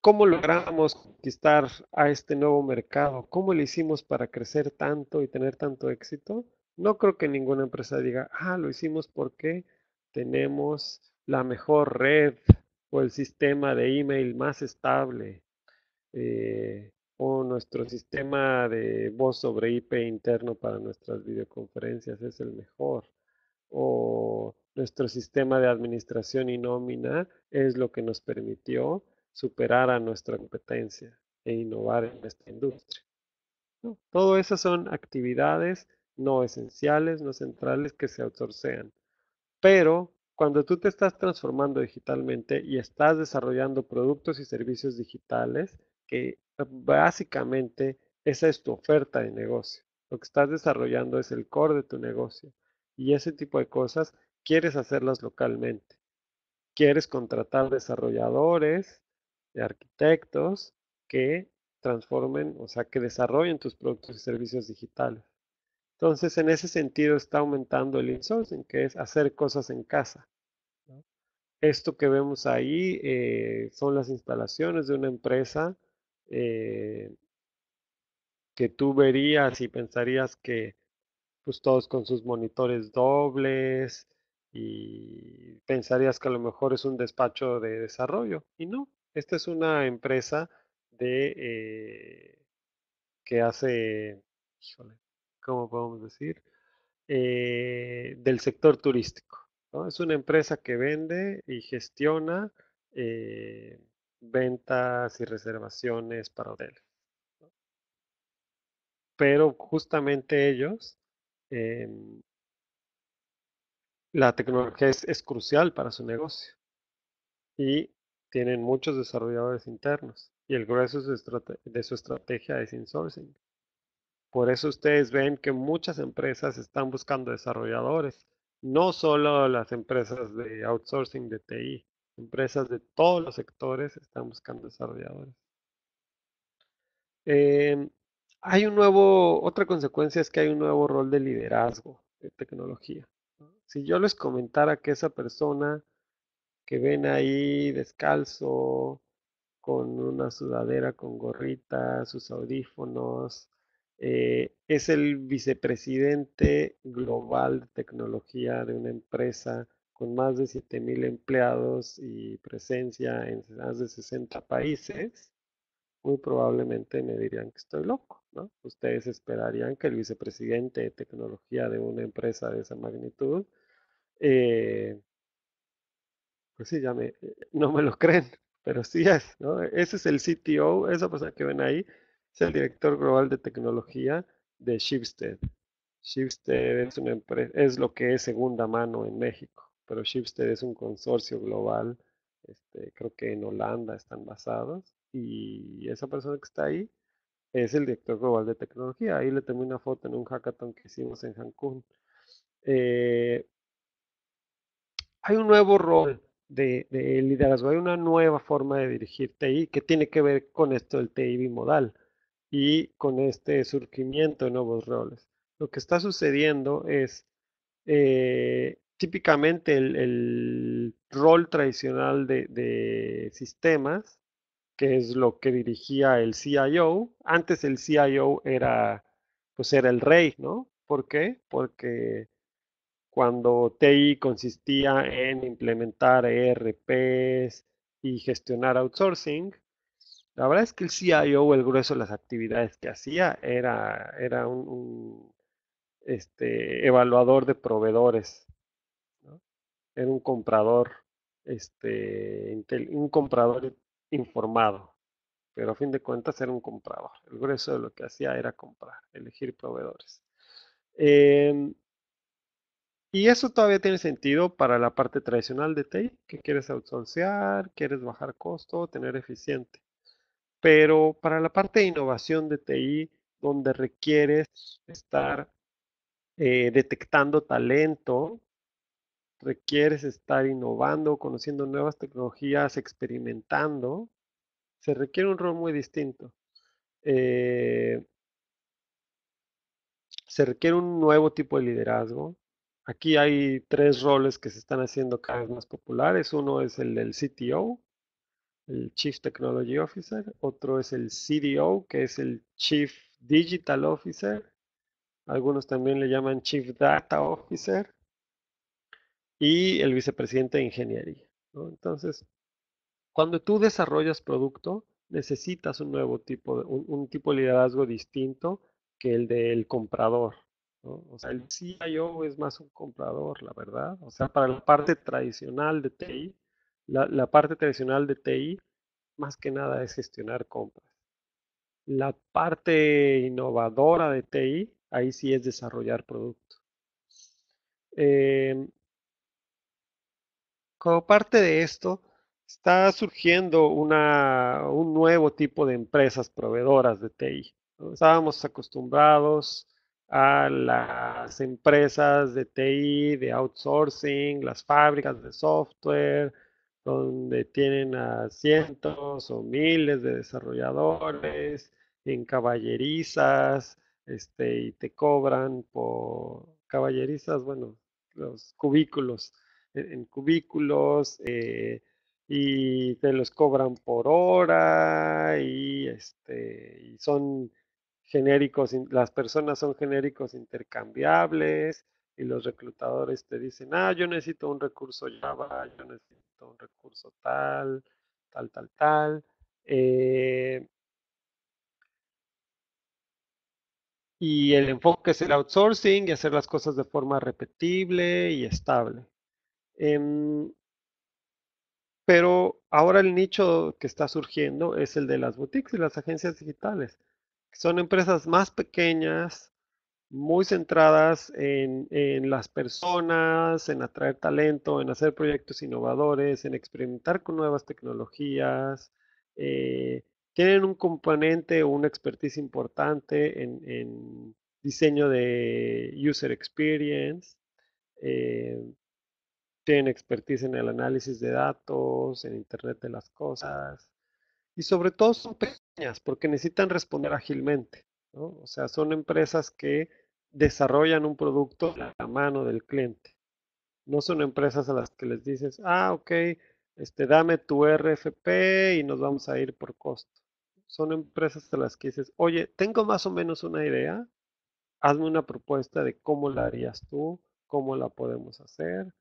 ¿cómo logramos conquistar a este nuevo mercado? ¿Cómo lo hicimos para crecer tanto y tener tanto éxito? No creo que ninguna empresa diga, ah, lo hicimos porque tenemos la mejor red o el sistema de email más estable eh, o nuestro sistema de voz sobre IP interno para nuestras videoconferencias es el mejor o nuestro sistema de administración y nómina es lo que nos permitió superar a nuestra competencia e innovar en nuestra industria. Todo eso son actividades no esenciales, no centrales que se outsourcean, pero cuando tú te estás transformando digitalmente y estás desarrollando productos y servicios digitales, que eh, básicamente esa es tu oferta de negocio. Lo que estás desarrollando es el core de tu negocio. Y ese tipo de cosas quieres hacerlas localmente. Quieres contratar desarrolladores, de eh, arquitectos que transformen, o sea, que desarrollen tus productos y servicios digitales. Entonces, en ese sentido está aumentando el insourcing, que es hacer cosas en casa. Esto que vemos ahí eh, son las instalaciones de una empresa eh, que tú verías y pensarías que pues todos con sus monitores dobles y pensarías que a lo mejor es un despacho de desarrollo. Y no, esta es una empresa de eh, que hace, híjole, como podemos decir, eh, del sector turístico. Es una empresa que vende y gestiona eh, ventas y reservaciones para hoteles. Pero justamente ellos, em, la tecnología es, es crucial para su negocio y tienen muchos desarrolladores internos y el grueso de su, estrategia es insourcing. Por eso ustedes ven que muchas empresas están buscando desarrolladores, no solo las empresas de outsourcing de TI, empresas de todos los sectores están buscando desarrolladores. Em, hay un nuevo, otra consecuencia es que hay un nuevo rol de liderazgo de tecnología. Si yo les comentara que esa persona que ven ahí descalzo, con una sudadera, con gorrita, sus audífonos, eh, es el vicepresidente global de tecnología de una empresa con más de 7.000 empleados y presencia en más de 60 países. Muy probablemente me dirían que estoy loco, ¿no? Ustedes esperarían que el vicepresidente de tecnología de una empresa de esa magnitud, eh, pues sí, ya eh, no me lo creen, pero sí es, ¿no? Ese es el CTO, esa persona que ven ahí, es el director global de tecnología de Shipstead. Shipstead es, lo que es segunda mano en México, pero Shipstead es un consorcio global, este, creo que en Holanda están basados, y esa persona que está ahí es el director global de tecnología. Ahí le tomé una foto en un hackathon que hicimos en Cancún. Eh, hay un nuevo rol de, de, liderazgo, hay una nueva forma de dirigir TI que tiene que ver con esto del TI bimodal y con este surgimiento de nuevos roles. Lo que está sucediendo es, eh, típicamente el, rol tradicional de, sistemas, que es lo que dirigía el CIO, antes el CIO era, pues era el rey, ¿no? ¿Por qué? Porque cuando TI consistía en implementar ERPs y gestionar outsourcing, la verdad es que el CIO, el grueso de las actividades que hacía, era, era un, este, evaluador de proveedores, era un comprador, este, un comprador informado, pero a fin de cuentas era un comprador. El grueso de lo que hacía era comprar, elegir proveedores. Em, y eso todavía tiene sentido para la parte tradicional de TI, que quieres outsourcear, quieres bajar costo, tener eficiente. Pero para la parte de innovación de TI, donde requieres estar eh, detectando talento, requieres estar innovando, conociendo nuevas tecnologías, experimentando, se requiere un rol muy distinto. Eh, se requiere un nuevo tipo de liderazgo. Aquí hay tres roles que se están haciendo cada vez más populares. Uno es el del CTO, el Chief Technology Officer, otro es el CDO, que es el Chief Digital Officer, algunos también le llaman Chief Data Officer, y el vicepresidente de ingeniería. Entonces, cuando tú desarrollas producto, necesitas un nuevo tipo, de, un, tipo de liderazgo distinto que el del comprador. O sea, el CIO es más un comprador, la verdad. O sea, para la parte tradicional de TI, la, parte tradicional de TI más que nada es gestionar compras. La parte innovadora de TI, ahí sí es desarrollar productos. Em, como parte de esto, está surgiendo un nuevo tipo de empresas proveedoras de TI. Estábamos acostumbrados a las empresas de TI, de outsourcing, las fábricas de software, donde tienen a cientos o miles de desarrolladores en caballerizas, este, y te cobran por caballerizas, bueno, los cubículos, en, cubículos, eh, y te los cobran por hora, y este, son genéricos, las personas son genéricos intercambiables, y los reclutadores te dicen, ah, yo necesito un recurso Java, yo necesito un recurso tal, tal, tal, tal. Eh y el enfoque es el outsourcing y hacer las cosas de forma repetible y estable. Em, pero ahora el nicho que está surgiendo es el de las boutiques y las agencias digitales. Que son empresas más pequeñas muy centradas en, las personas, en atraer talento, en hacer proyectos innovadores, en experimentar con nuevas tecnologías. Eh, tienen un componente o una expertise importante en, diseño de user experience. Eh, tienen expertise en el análisis de datos, en Internet de las Cosas. Y sobre todo son pequeñas porque necesitan responder ágilmente. O sea, son empresas que desarrollan un producto a la mano del cliente. No son empresas a las que les dices, ah, ok, este, dame tu RFP y nos vamos a ir por costo. Son empresas a las que dices, oye, tengo más o menos una idea, hazme una propuesta de cómo la harías tú, cómo la podemos hacer,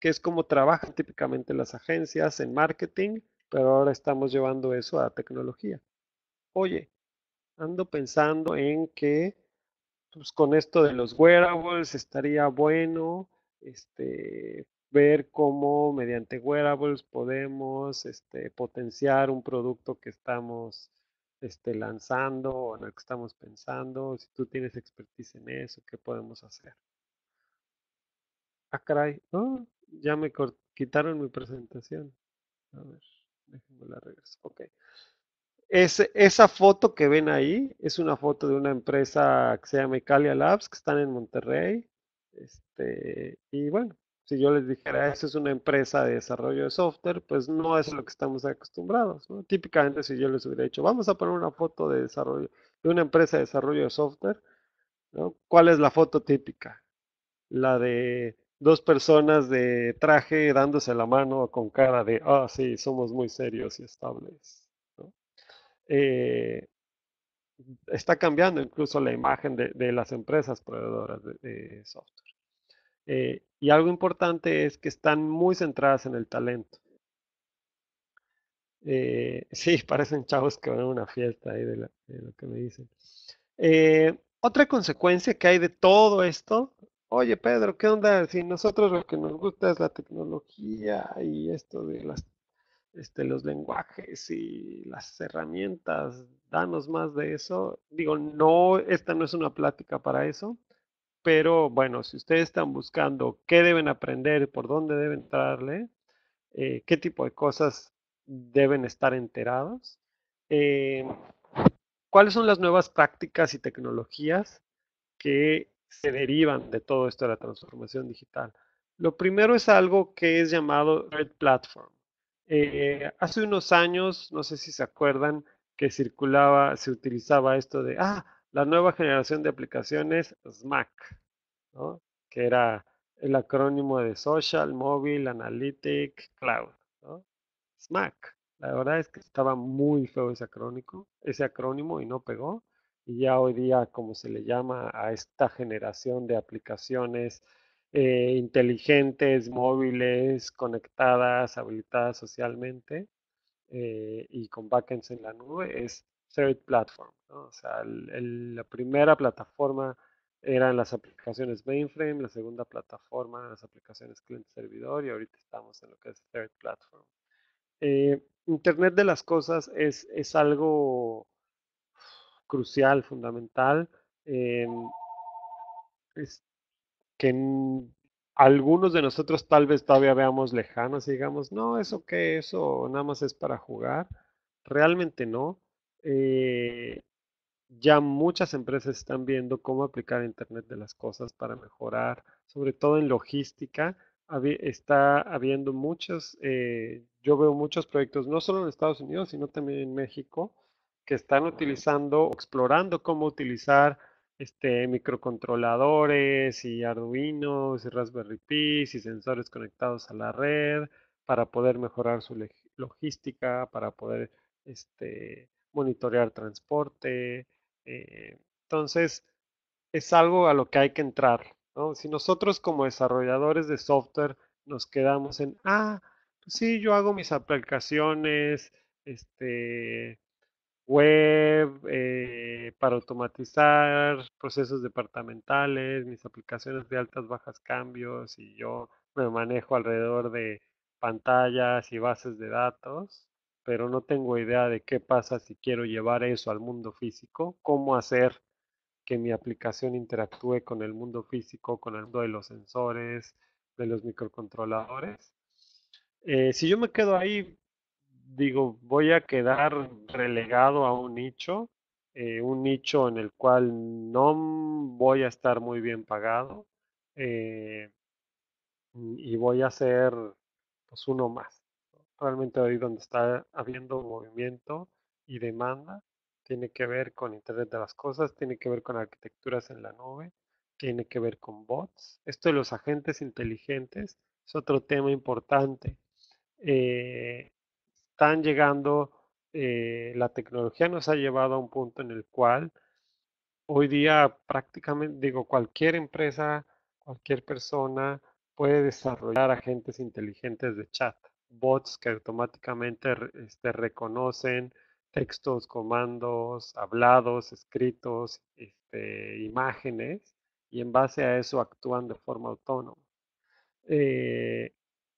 que es como trabajan típicamente las agencias en marketing, pero ahora estamos llevando eso a tecnología. Oye, ando pensando en que pues, con esto de los wearables estaría bueno este, ver cómo mediante wearables podemos este, potenciar un producto que estamos este, lanzando o en el que estamos pensando, si tú tienes expertise en eso, ¿qué podemos hacer? Ah, caray, ya me quitaron mi presentación. A ver, déjenme la regreso. Ok esa foto que ven ahí es una foto de una empresa que se llama Icalia Labs, que están en Monterrey. Este, y bueno, si yo les dijera, eso es una empresa de desarrollo de software, pues no es lo que estamos acostumbrados. Típicamente, si yo les hubiera dicho, vamos a poner una foto de desarrollo de una empresa de desarrollo de software, ¿cuál es la foto típica? La de dos personas de traje dándose la mano con cara de, ah, sí, somos muy serios y estables. Eh, está cambiando incluso la imagen de, las empresas proveedoras de, software. Eh, y algo importante es que están muy centradas en el talento. Eh, sí, parecen chavos que van a una fiesta ahí de, lo que me dicen. otra consecuencia que hay de todo esto, oye Pedro, ¿qué onda? Si nosotros lo que nos gusta es la tecnología y esto de las este, los lenguajes y las herramientas, danos más de eso. Digo, no, esta no es una plática para eso, pero bueno, si ustedes están buscando qué deben aprender, por dónde deben entrarle, eh, qué tipo de cosas deben estar enterados, eh, cuáles son las nuevas prácticas y tecnologías que se derivan de todo esto de la transformación digital. Lo primero es algo que es llamado Red Platform. Eh, hace unos años, no sé si se acuerdan, que circulaba, se utilizaba esto de, ah, la nueva generación de aplicaciones SMAC, ¿no? que era el acrónimo de Social, Mobile, Analytic, Cloud. ¿no? SMAC. La verdad es que estaba muy feo ese ese acrónimo y no pegó. Y ya hoy día, como se le llama a esta generación de aplicaciones eh, inteligentes, móviles, conectadas, habilitadas socialmente eh, y con backends en la nube es Third Platform. O sea, la primera plataforma eran las aplicaciones mainframe, la segunda plataforma las aplicaciones cliente-servidor y ahorita estamos en lo que es Third Platform. Eh, Internet de las cosas es, algo crucial, fundamental. Em, que algunos de nosotros tal vez todavía veamos lejanos y digamos, no, eso que eso nada más es para jugar. Realmente no. Eh, ya muchas empresas están viendo cómo aplicar Internet de las Cosas para mejorar, sobre todo en logística. está habiendo muchos, eh, yo veo muchos proyectos, no solo en Estados Unidos, sino también en México, que están utilizando, explorando cómo utilizar este, microcontroladores y Arduinos y Raspberry Pis y sensores conectados a la red para poder mejorar su logística, para poder este, monitorear transporte. Eh, entonces, es algo a lo que hay que entrar. Si nosotros como desarrolladores de software nos quedamos en, ah, pues sí, yo hago mis aplicaciones, este, web, para automatizar procesos departamentales, mis aplicaciones de altas, bajas, cambios, y yo me manejo alrededor de pantallas y bases de datos, pero no tengo idea de qué pasa si quiero llevar eso al mundo físico, cómo hacer que mi aplicación interactúe con el mundo físico, con el mundo de los sensores, de los microcontroladores. Eh, si yo me quedo ahí, digo, voy a quedar relegado a un nicho eh, un nicho en el cual no voy a estar muy bien pagado eh, y voy a ser pues, uno más. Realmente ahí donde está habiendo movimiento y demanda tiene que ver con Internet de las Cosas, tiene que ver con arquitecturas en la nube, tiene que ver con bots. Esto de los agentes inteligentes es otro tema importante. Eh, están llegando eh, la tecnología nos ha llevado a un punto en el cual hoy día prácticamente, digo, cualquier empresa, cualquier persona puede desarrollar agentes inteligentes de chat, bots que automáticamente este, reconocen textos, comandos, hablados, escritos, este, imágenes, y en base a eso actúan de forma autónoma. Eh,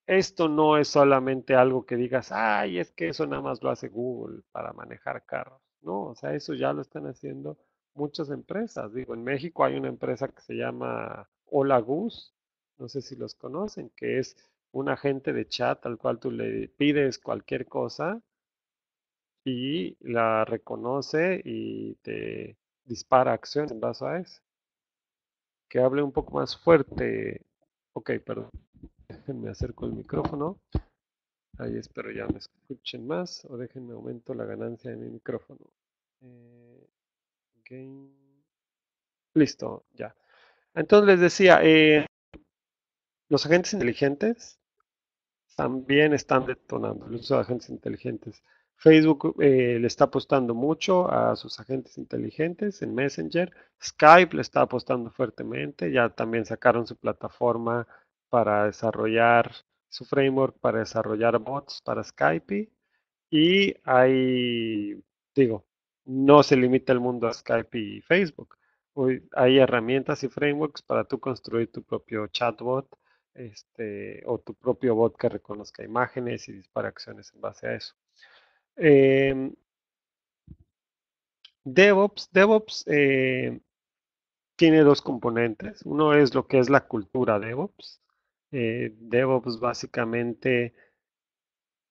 esto no es solamente algo que digas, ay, es que eso nada más lo hace Google para manejar carros. No, o sea, eso ya lo están haciendo muchas empresas. Digo, en México hay una empresa que se llama Hola no sé si los conocen, que es un agente de chat al cual tú le pides cualquier cosa y la reconoce y te dispara acciones en base a eso. Que hable un poco más fuerte. Ok, perdón. Déjenme acerco el micrófono. Ahí espero ya me escuchen más o déjenme aumento la ganancia de mi micrófono. Eh, Listo, ya. Entonces les decía, eh, los agentes inteligentes también están detonando Los agentes inteligentes. Facebook eh, le está apostando mucho a sus agentes inteligentes en Messenger. Skype le está apostando fuertemente. Ya también sacaron su plataforma para desarrollar su framework, para desarrollar bots para Skype. Y hay, digo, no se limita el mundo a Skype y Facebook. hay herramientas y frameworks para tú construir tu propio chatbot este, o tu propio bot que reconozca imágenes y dispara acciones en base a eso. Em, DevOps, DevOps eh, tiene dos componentes. Uno es lo que es la cultura DevOps, eh, DevOps pues, básicamente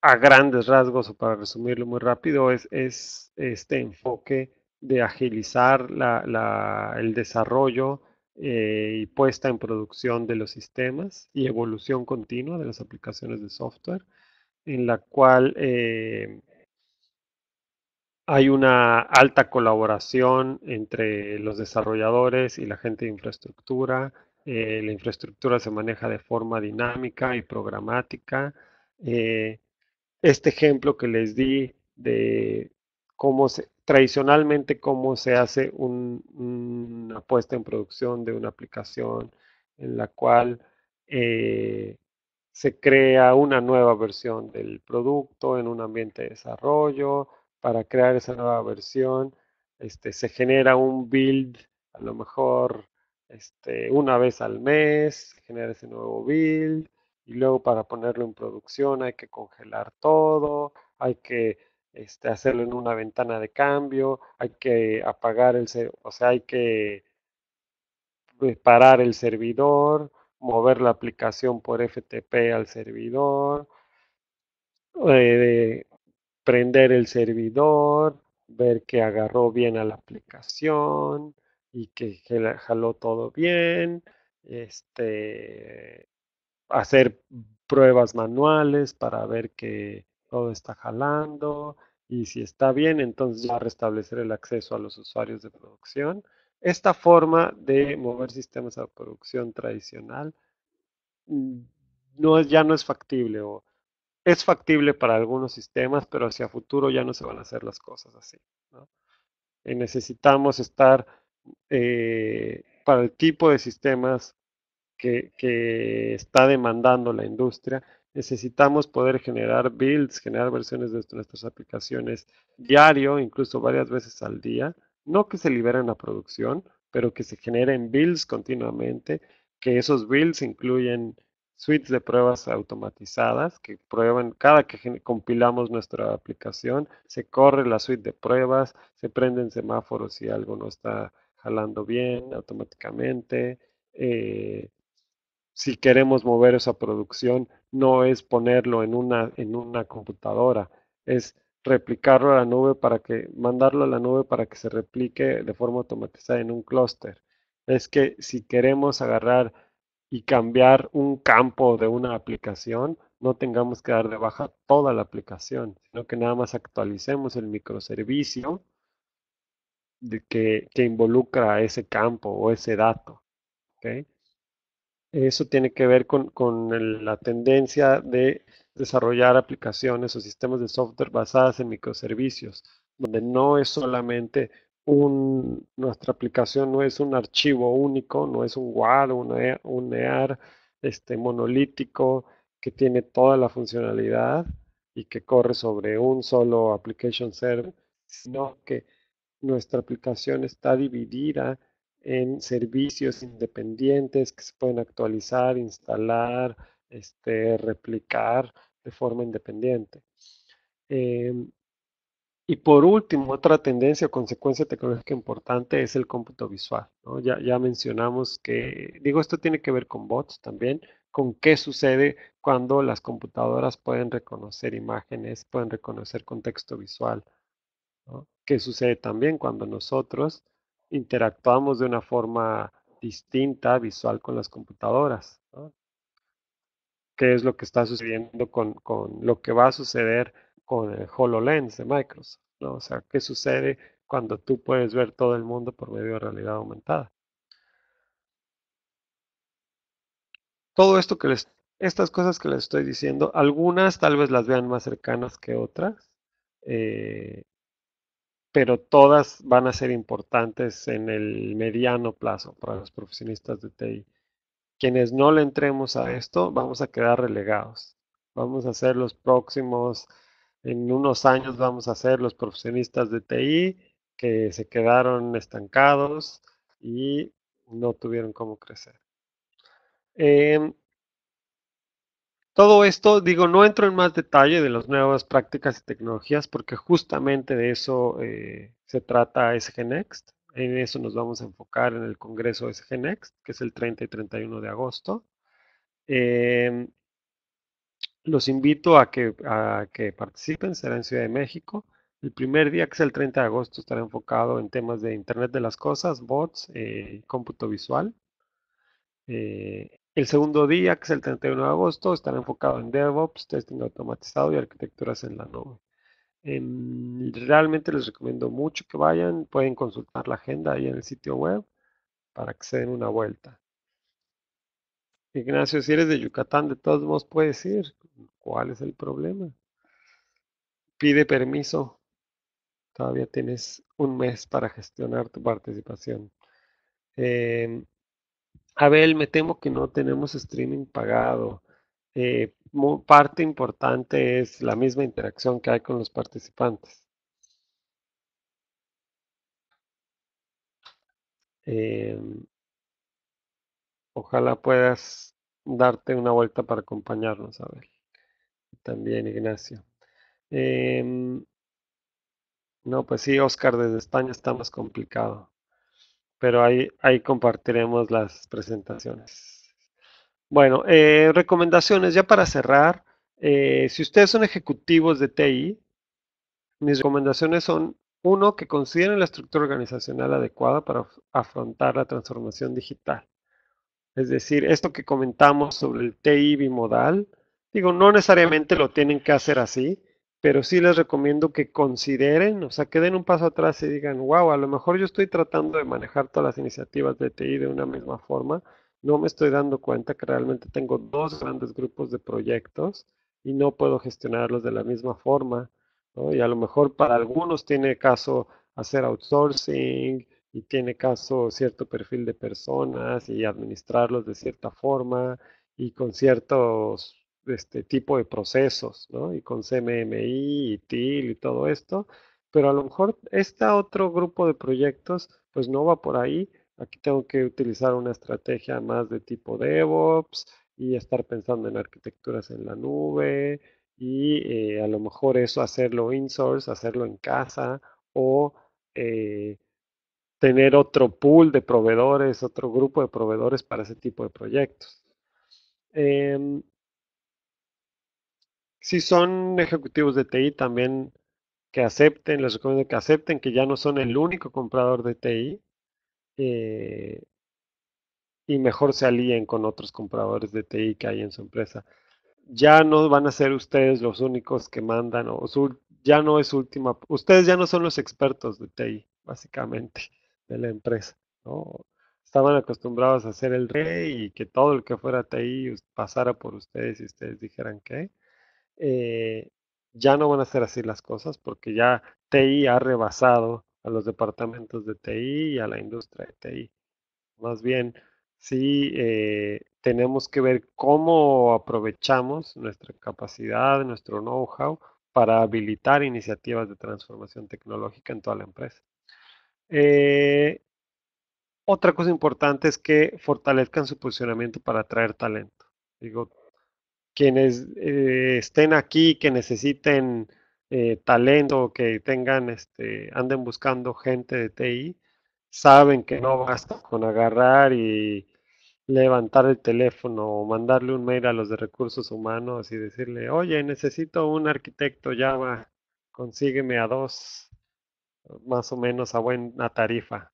a grandes rasgos, o para resumirlo muy rápido, es, este enfoque de agilizar el desarrollo eh, y puesta en producción de los sistemas y evolución continua de las aplicaciones de software, en la cual eh, hay una alta colaboración entre los desarrolladores y la gente de infraestructura, eh, la infraestructura se maneja de forma dinámica y programática. Eh, este ejemplo que les di de cómo se, tradicionalmente cómo se hace una puesta en producción de una aplicación en la cual eh, se crea una nueva versión del producto en un ambiente de desarrollo. Para crear esa nueva versión, este, se genera un build, a lo mejor este, una vez al mes, genera ese nuevo build y luego para ponerlo en producción hay que congelar todo, hay que este, hacerlo en una ventana de cambio, hay que apagar el, o sea, hay que parar el servidor, mover la aplicación por FTP al servidor, eh, prender el servidor, ver que agarró bien a la aplicación, y que jaló todo bien, este, hacer pruebas manuales para ver que todo está jalando y si está bien, entonces ya restablecer el acceso a los usuarios de producción. Esta forma de mover sistemas a producción tradicional mm, no, es ya no es factible o es factible para algunos sistemas, pero hacia futuro ya no se van a hacer las cosas así. Eh, necesitamos estar eh, para el tipo de sistemas que, está demandando la industria, necesitamos poder generar builds, generar versiones de nuestras aplicaciones diario, incluso varias veces al día, no que se liberen a producción, pero que se generen builds continuamente, que esos builds incluyen suites de pruebas automatizadas que prueben cada que compilamos nuestra aplicación, se corre la suite de pruebas, se prenden semáforos si algo no está bien automáticamente. Eh, si queremos mover esa producción, no es ponerlo en una, en una computadora, es replicarlo a la nube para que, mandarlo a la nube para que se replique de forma automatizada en un clúster. Es que si queremos agarrar y cambiar un campo de una aplicación, no tengamos que dar de baja toda la aplicación, sino que nada más actualicemos el microservicio de que, que, involucra ese campo o ese dato. Eso tiene que ver con, con la tendencia de desarrollar aplicaciones o sistemas de software basadas en microservicios, donde no es solamente un, nuestra aplicación no es un archivo único, no es un WAR, un, EAR, e este, monolítico que tiene toda la funcionalidad y que corre sobre un solo application server, sino que nuestra aplicación está dividida en servicios independientes que se pueden actualizar, instalar, este, replicar de forma independiente. Em, y por último, otra tendencia o consecuencia tecnológica importante es el cómputo visual. Ya, ya mencionamos que, digo, esto tiene que ver con bots también, con qué sucede cuando las computadoras pueden reconocer imágenes, pueden reconocer contexto visual que sucede también cuando nosotros interactuamos de una forma distinta visual con las computadoras. ¿Qué es lo que está sucediendo con, lo que va a suceder con el HoloLens de Microsoft? O sea, ¿qué sucede cuando tú puedes ver todo el mundo por medio de realidad aumentada? Todo esto que les, estas cosas que les estoy diciendo, algunas tal vez las vean más cercanas que otras, eh, pero todas van a ser importantes en el mediano plazo para los profesionistas de TI. Quienes no le entremos a esto, vamos a quedar relegados. Vamos a ser los próximos, en unos años vamos a ser los profesionistas de TI que se quedaron estancados y no tuvieron cómo crecer. Em, todo esto, digo, no entro en más detalle de las nuevas prácticas y tecnologías porque justamente de eso eh, se trata SGNext. En eso nos vamos a enfocar en el Congreso SGNext, que es el 30 y 31 de agosto. Em, los invito a que, participen, será en Ciudad de México. El primer día, que es el 30 de agosto, estará enfocado en temas de Internet de las Cosas, bots, eh, cómputo visual. Eh, el segundo día, que es el 31 de agosto, estará enfocado en DevOps, testing automatizado y arquitecturas en la nube. Em, realmente les recomiendo mucho que vayan, pueden consultar la agenda ahí en el sitio web para que se den una vuelta. Ignacio, si eres de Yucatán, de todos modos puedes ir. ¿Cuál es el problema? Pide permiso. Todavía tienes un mes para gestionar tu participación. Em, Abel, me temo que no tenemos streaming pagado. Eh, parte importante es la misma interacción que hay con los participantes. Em, ojalá puedas darte una vuelta para acompañarnos, Abel. También Ignacio. Em, no, pues sí, Oscar, desde España está más complicado pero ahí, ahí compartiremos las presentaciones. Bueno, eh, recomendaciones ya para cerrar. Eh, si ustedes son ejecutivos de TI, mis recomendaciones son, uno, que consideren la estructura organizacional adecuada para afrontar la transformación digital. Es decir, esto que comentamos sobre el TI bimodal, digo, no necesariamente lo tienen que hacer así, pero sí les recomiendo que consideren, o sea, que den un paso atrás y digan, wow, a lo mejor yo estoy tratando de manejar todas las iniciativas de TI de una misma forma, no me estoy dando cuenta que realmente tengo dos grandes grupos de proyectos y no puedo gestionarlos de la misma forma, Y a lo mejor para algunos tiene caso hacer outsourcing y tiene caso cierto perfil de personas y administrarlos de cierta forma y con ciertos este tipo de procesos, ¿no? Y con CMMI y TIL y todo esto, pero a lo mejor este otro grupo de proyectos, pues no va por ahí. Aquí tengo que utilizar una estrategia más de tipo DevOps y estar pensando en arquitecturas en la nube y eh, a lo mejor eso hacerlo in-source, hacerlo en casa o eh, tener otro pool de proveedores, otro grupo de proveedores para ese tipo de proyectos. Eh, si son ejecutivos de TI también que acepten, les recomiendo que acepten que ya no son el único comprador de TI eh, y mejor se alíen con otros compradores de TI que hay en su empresa. Ya no van a ser ustedes los únicos que mandan o su, ya no es última, ustedes ya no son los expertos de TI, básicamente, de la empresa. ¿no? Estaban acostumbrados a ser el rey y que todo el que fuera TI pasara por ustedes y ustedes dijeran que eh, ya no van a ser así las cosas porque ya TI ha rebasado a los departamentos de TI y a la industria de TI. Más bien, sí eh, tenemos que ver cómo aprovechamos nuestra capacidad, nuestro know-how para habilitar iniciativas de transformación tecnológica en toda la empresa. Eh, otra cosa importante es que fortalezcan su posicionamiento para atraer talento. Digo, quienes eh, estén aquí, que necesiten eh, talento, que tengan, este, anden buscando gente de TI, saben que no basta con agarrar y levantar el teléfono o mandarle un mail a los de recursos humanos y decirle, oye, necesito un arquitecto Java, consígueme a dos, más o menos a buena tarifa.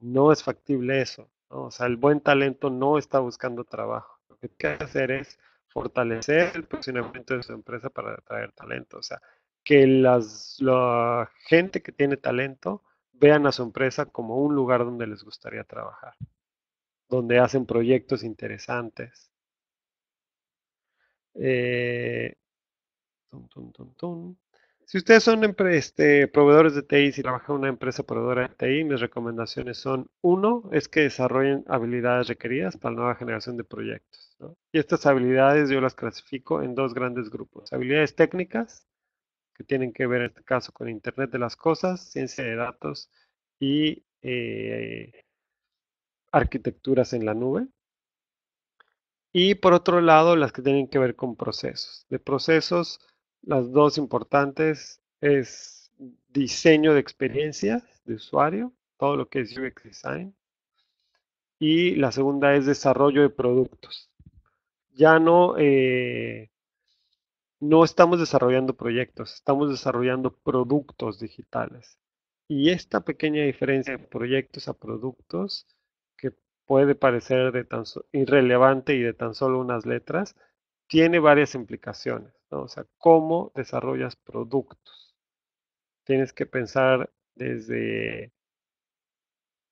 No es factible eso. O sea, el buen talento no está buscando trabajo. Lo que hay que hacer es fortalecer el posicionamiento de su empresa para atraer talento. O sea, que las, la gente que tiene talento vean a su empresa como un lugar donde les gustaría trabajar, donde hacen proyectos interesantes. Eh, tum, tum, tum, si ustedes son este, proveedores de TI, y trabajan en una empresa proveedora de TI, mis recomendaciones son, uno, es que desarrollen habilidades requeridas para la nueva generación de proyectos. Y estas habilidades yo las clasifico en dos grandes grupos. Habilidades técnicas, que tienen que ver en este caso con Internet de las Cosas, ciencia de datos y eh, arquitecturas en la nube. Y por otro lado, las que tienen que ver con procesos. De procesos las dos importantes es diseño de experiencias de usuario, todo lo que es UX design. Y la segunda es desarrollo de productos. Ya no, eh, no estamos desarrollando proyectos, estamos desarrollando productos digitales. Y esta pequeña diferencia de proyectos a productos, que puede parecer de tan irrelevante y de tan solo unas letras, tiene varias implicaciones. O sea, cómo desarrollas productos. Tienes que pensar desde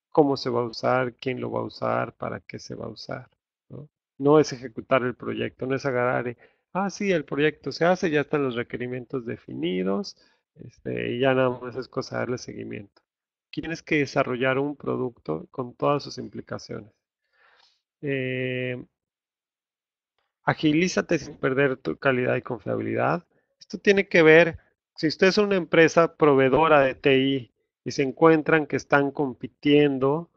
cómo se va a usar, quién lo va a usar, para qué se va a usar. No, es ejecutar el proyecto, no es agarrar, ah, sí, el proyecto se hace, ya están los requerimientos definidos, este, y ya nada más es cosa darle seguimiento. Tienes que desarrollar un producto con todas sus implicaciones. Eh, Agilízate sin perder tu calidad y confiabilidad. Esto tiene que ver, si usted es una empresa proveedora de TI y se encuentran que están compitiendo,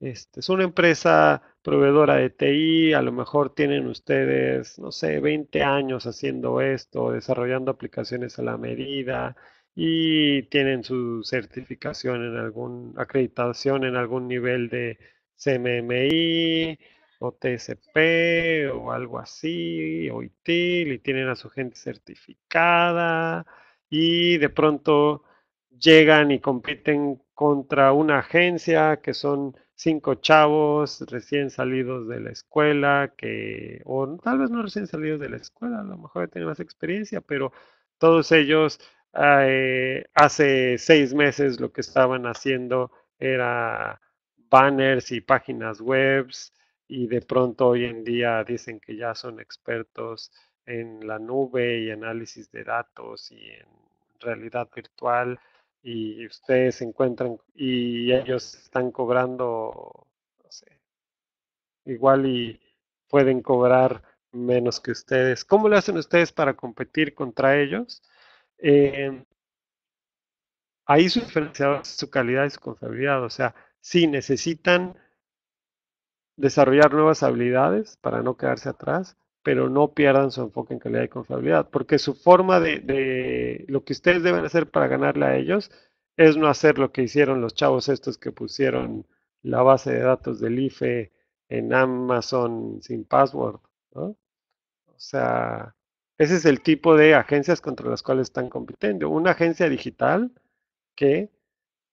este, es una empresa proveedora de TI, a lo mejor tienen ustedes, no sé, 20 años haciendo esto, desarrollando aplicaciones a la medida y tienen su certificación en algún, acreditación en algún nivel de CMMI, o TSP o algo así, o ITIL, y tienen a su gente certificada, y de pronto llegan y compiten contra una agencia que son cinco chavos recién salidos de la escuela, que, o tal vez no recién salidos de la escuela, a lo mejor tienen más experiencia, pero todos ellos ah, eh, hace seis meses lo que estaban haciendo era banners y páginas webs y de pronto hoy en día dicen que ya son expertos en la nube y análisis de datos y en realidad virtual y ustedes se encuentran y ellos están cobrando, no sé, igual y pueden cobrar menos que ustedes. ¿Cómo lo hacen ustedes para competir contra ellos? Em, ahí su diferenciado es su calidad y su confiabilidad. O sea, si necesitan desarrollar nuevas habilidades para no quedarse atrás, pero no pierdan su enfoque en calidad y confiabilidad, porque su forma de, lo que ustedes deben hacer para ganarle a ellos es no hacer lo que hicieron los chavos estos que pusieron la base de datos del IFE en Amazon sin password, O sea, ese es el tipo de agencias contra las cuales están compitiendo. Una agencia digital que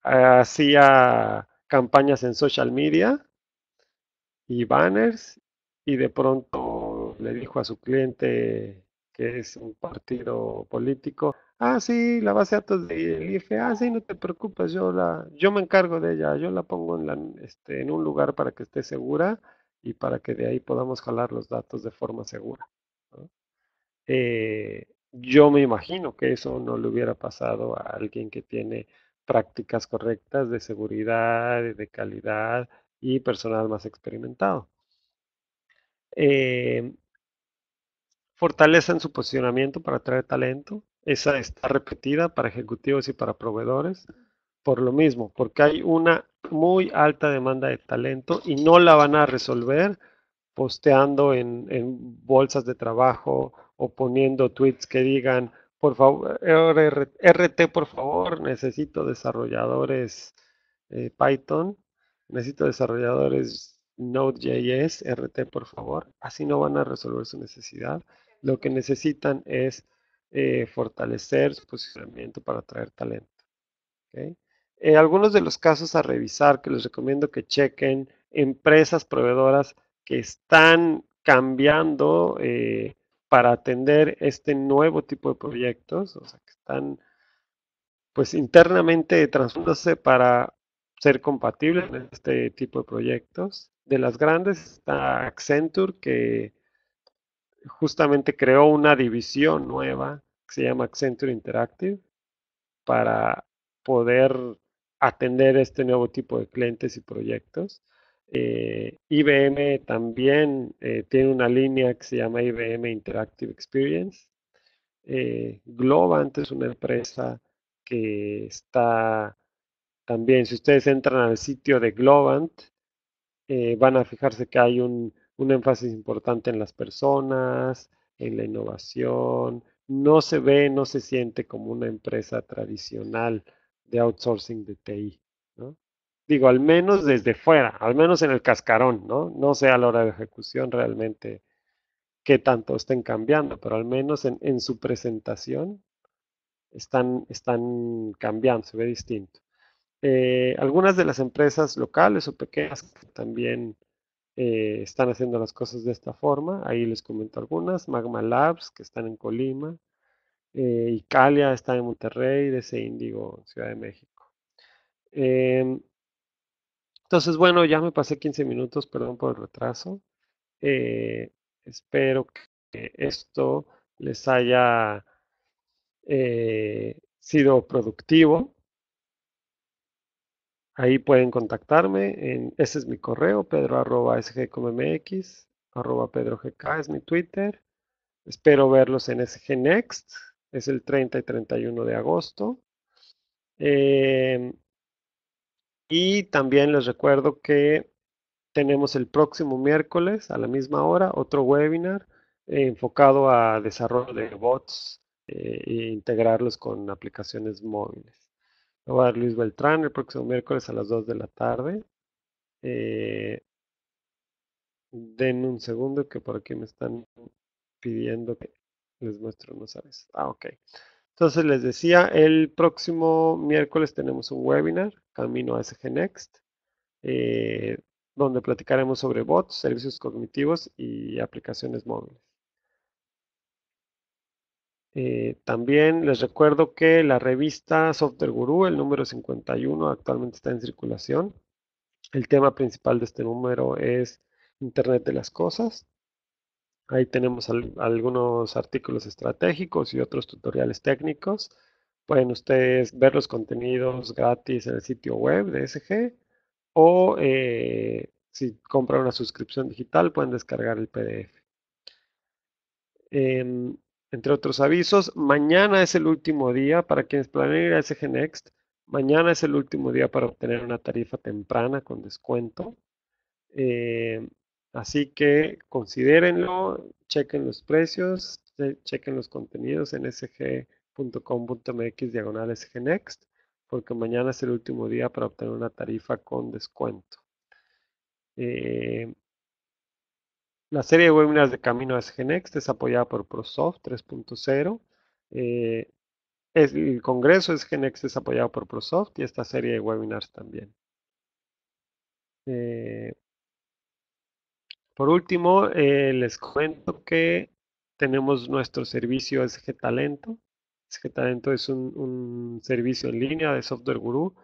hacía campañas en social media y banners y de pronto le dijo a su cliente que es un partido político, ah, sí, la base de datos de ife ah, sí, no te preocupes, yo la, yo me encargo de ella, yo la pongo en, la, este, en un lugar para que esté segura y para que de ahí podamos jalar los datos de forma segura. Eh, yo me imagino que eso no le hubiera pasado a alguien que tiene prácticas correctas de seguridad, de calidad, y personal más experimentado. Eh, fortalecen su posicionamiento para atraer talento. Esa está repetida para ejecutivos y para proveedores. Por lo mismo, porque hay una muy alta demanda de talento y no la van a resolver posteando en, bolsas de trabajo o poniendo tweets que digan, por favor, RT, por favor, necesito desarrolladores eh, Python Necesito desarrolladores Node.js, RT, por favor. Así no van a resolver su necesidad. Lo que necesitan es eh, fortalecer su posicionamiento para atraer talento. ¿Okay? algunos de los casos a revisar que les recomiendo que chequen, empresas proveedoras que están cambiando eh, para atender este nuevo tipo de proyectos, o sea, que están pues internamente transformándose para ser compatible en este tipo de proyectos. De las grandes está Accenture, que justamente creó una división nueva que se llama Accenture Interactive para poder atender este nuevo tipo de clientes y proyectos. Eh, IBM también eh, tiene una línea que se llama IBM Interactive Experience. Eh, Globant es una empresa que está también, si ustedes entran al sitio de Globant, eh, van a fijarse que hay un, énfasis importante en las personas, en la innovación. No se ve, no se siente como una empresa tradicional de outsourcing de TI. Digo, al menos desde fuera, al menos en el cascarón, ¿no? No sé a la hora de ejecución realmente qué tanto estén cambiando, pero al menos en, en su presentación están, están cambiando, se ve distinto. Eh, algunas de las empresas locales o pequeñas también eh, están haciendo las cosas de esta forma, ahí les comento algunas, Magma Labs, que están en Colima, eh, Icalia está en Monterrey, ese índigo Ciudad de México. Em, entonces, bueno, ya me pasé 15 minutos, perdón por el retraso. Eh, espero que esto les haya sido productivo. Ahí pueden contactarme. ese es mi correo, pedro arroba arroba pedrogk es mi Twitter. Espero verlos en SG Next. Es el 30 y 31 de agosto. Eh, y también les recuerdo que tenemos el próximo miércoles a la misma hora otro webinar enfocado a desarrollo de bots eh, e integrarlos con aplicaciones móviles va a Luis Beltrán el próximo miércoles a las 2 de la tarde. Eh, den un segundo que por aquí me están pidiendo que les muestre unos aves. Ah, ok. Entonces les decía, el próximo miércoles tenemos un webinar, Camino a SG Next, eh, donde platicaremos sobre bots, servicios cognitivos y aplicaciones móviles. Eh, también les recuerdo que la revista Software Guru, el número 51, actualmente está en circulación. El tema principal de este número es Internet de las Cosas. Ahí tenemos algunos artículos estratégicos y otros tutoriales técnicos. Pueden ustedes ver los contenidos gratis en el sitio web de SG o eh, si compran una suscripción digital pueden descargar el PDF. Em, entre otros avisos, mañana es el último día para quienes planean ir a SG Next. Mañana es el último día para obtener una tarifa temprana con descuento. Eh, así que considérenlo, chequen los precios, chequen los contenidos en sg.com.mx diagonal sgnext, porque mañana es el último día para obtener una tarifa con descuento. Eh, la serie de webinars de Camino a Genext es apoyada por ProSoft 3.0. Eh, el congreso es es apoyado por ProSoft y esta serie de webinars también. Eh, por último, eh, les cuento que tenemos nuestro servicio SG Talento. SG Talento es un, servicio en línea de software gurú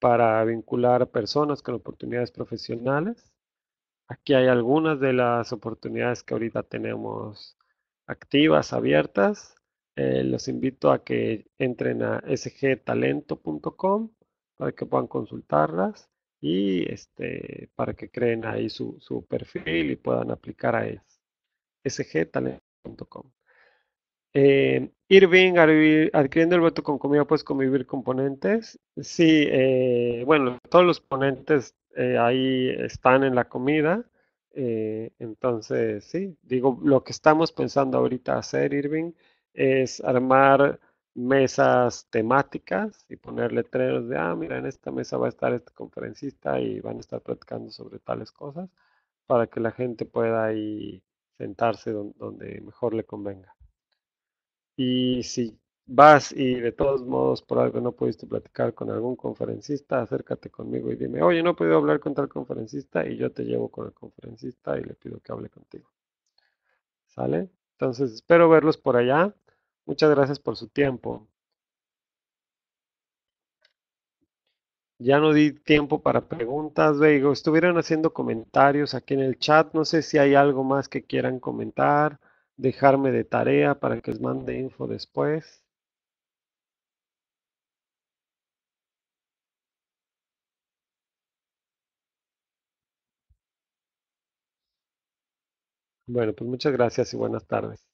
para vincular personas con oportunidades profesionales. Aquí hay algunas de las oportunidades que ahorita tenemos activas, abiertas. Eh, los invito a que entren a sgtalento.com para que puedan consultarlas y este, para que creen ahí su, perfil y puedan aplicar a ellas. sgtalento.com. Eh, Irving, adquiriendo el voto con comida, puedes convivir con ponentes. Sí, eh, bueno, todos los ponentes eh, ahí están en la comida. Eh, entonces, sí, digo, lo que estamos pensando ahorita hacer, Irving, es armar mesas temáticas y poner letreros de, ah, mira, en esta mesa va a estar este conferencista y van a estar platicando sobre tales cosas para que la gente pueda ahí sentarse donde mejor le convenga. Y si vas y de todos modos por algo no pudiste platicar con algún conferencista, acércate conmigo y dime, oye, no he podido hablar con tal conferencista y yo te llevo con el conferencista y le pido que hable contigo. ¿Sale? Entonces, espero verlos por allá. Muchas gracias por su tiempo. Ya no di tiempo para preguntas, Veigo. Estuvieron haciendo comentarios aquí en el chat. No sé si hay algo más que quieran comentar, dejarme de tarea para que les mande info después. Bueno, pues muchas gracias y buenas tardes.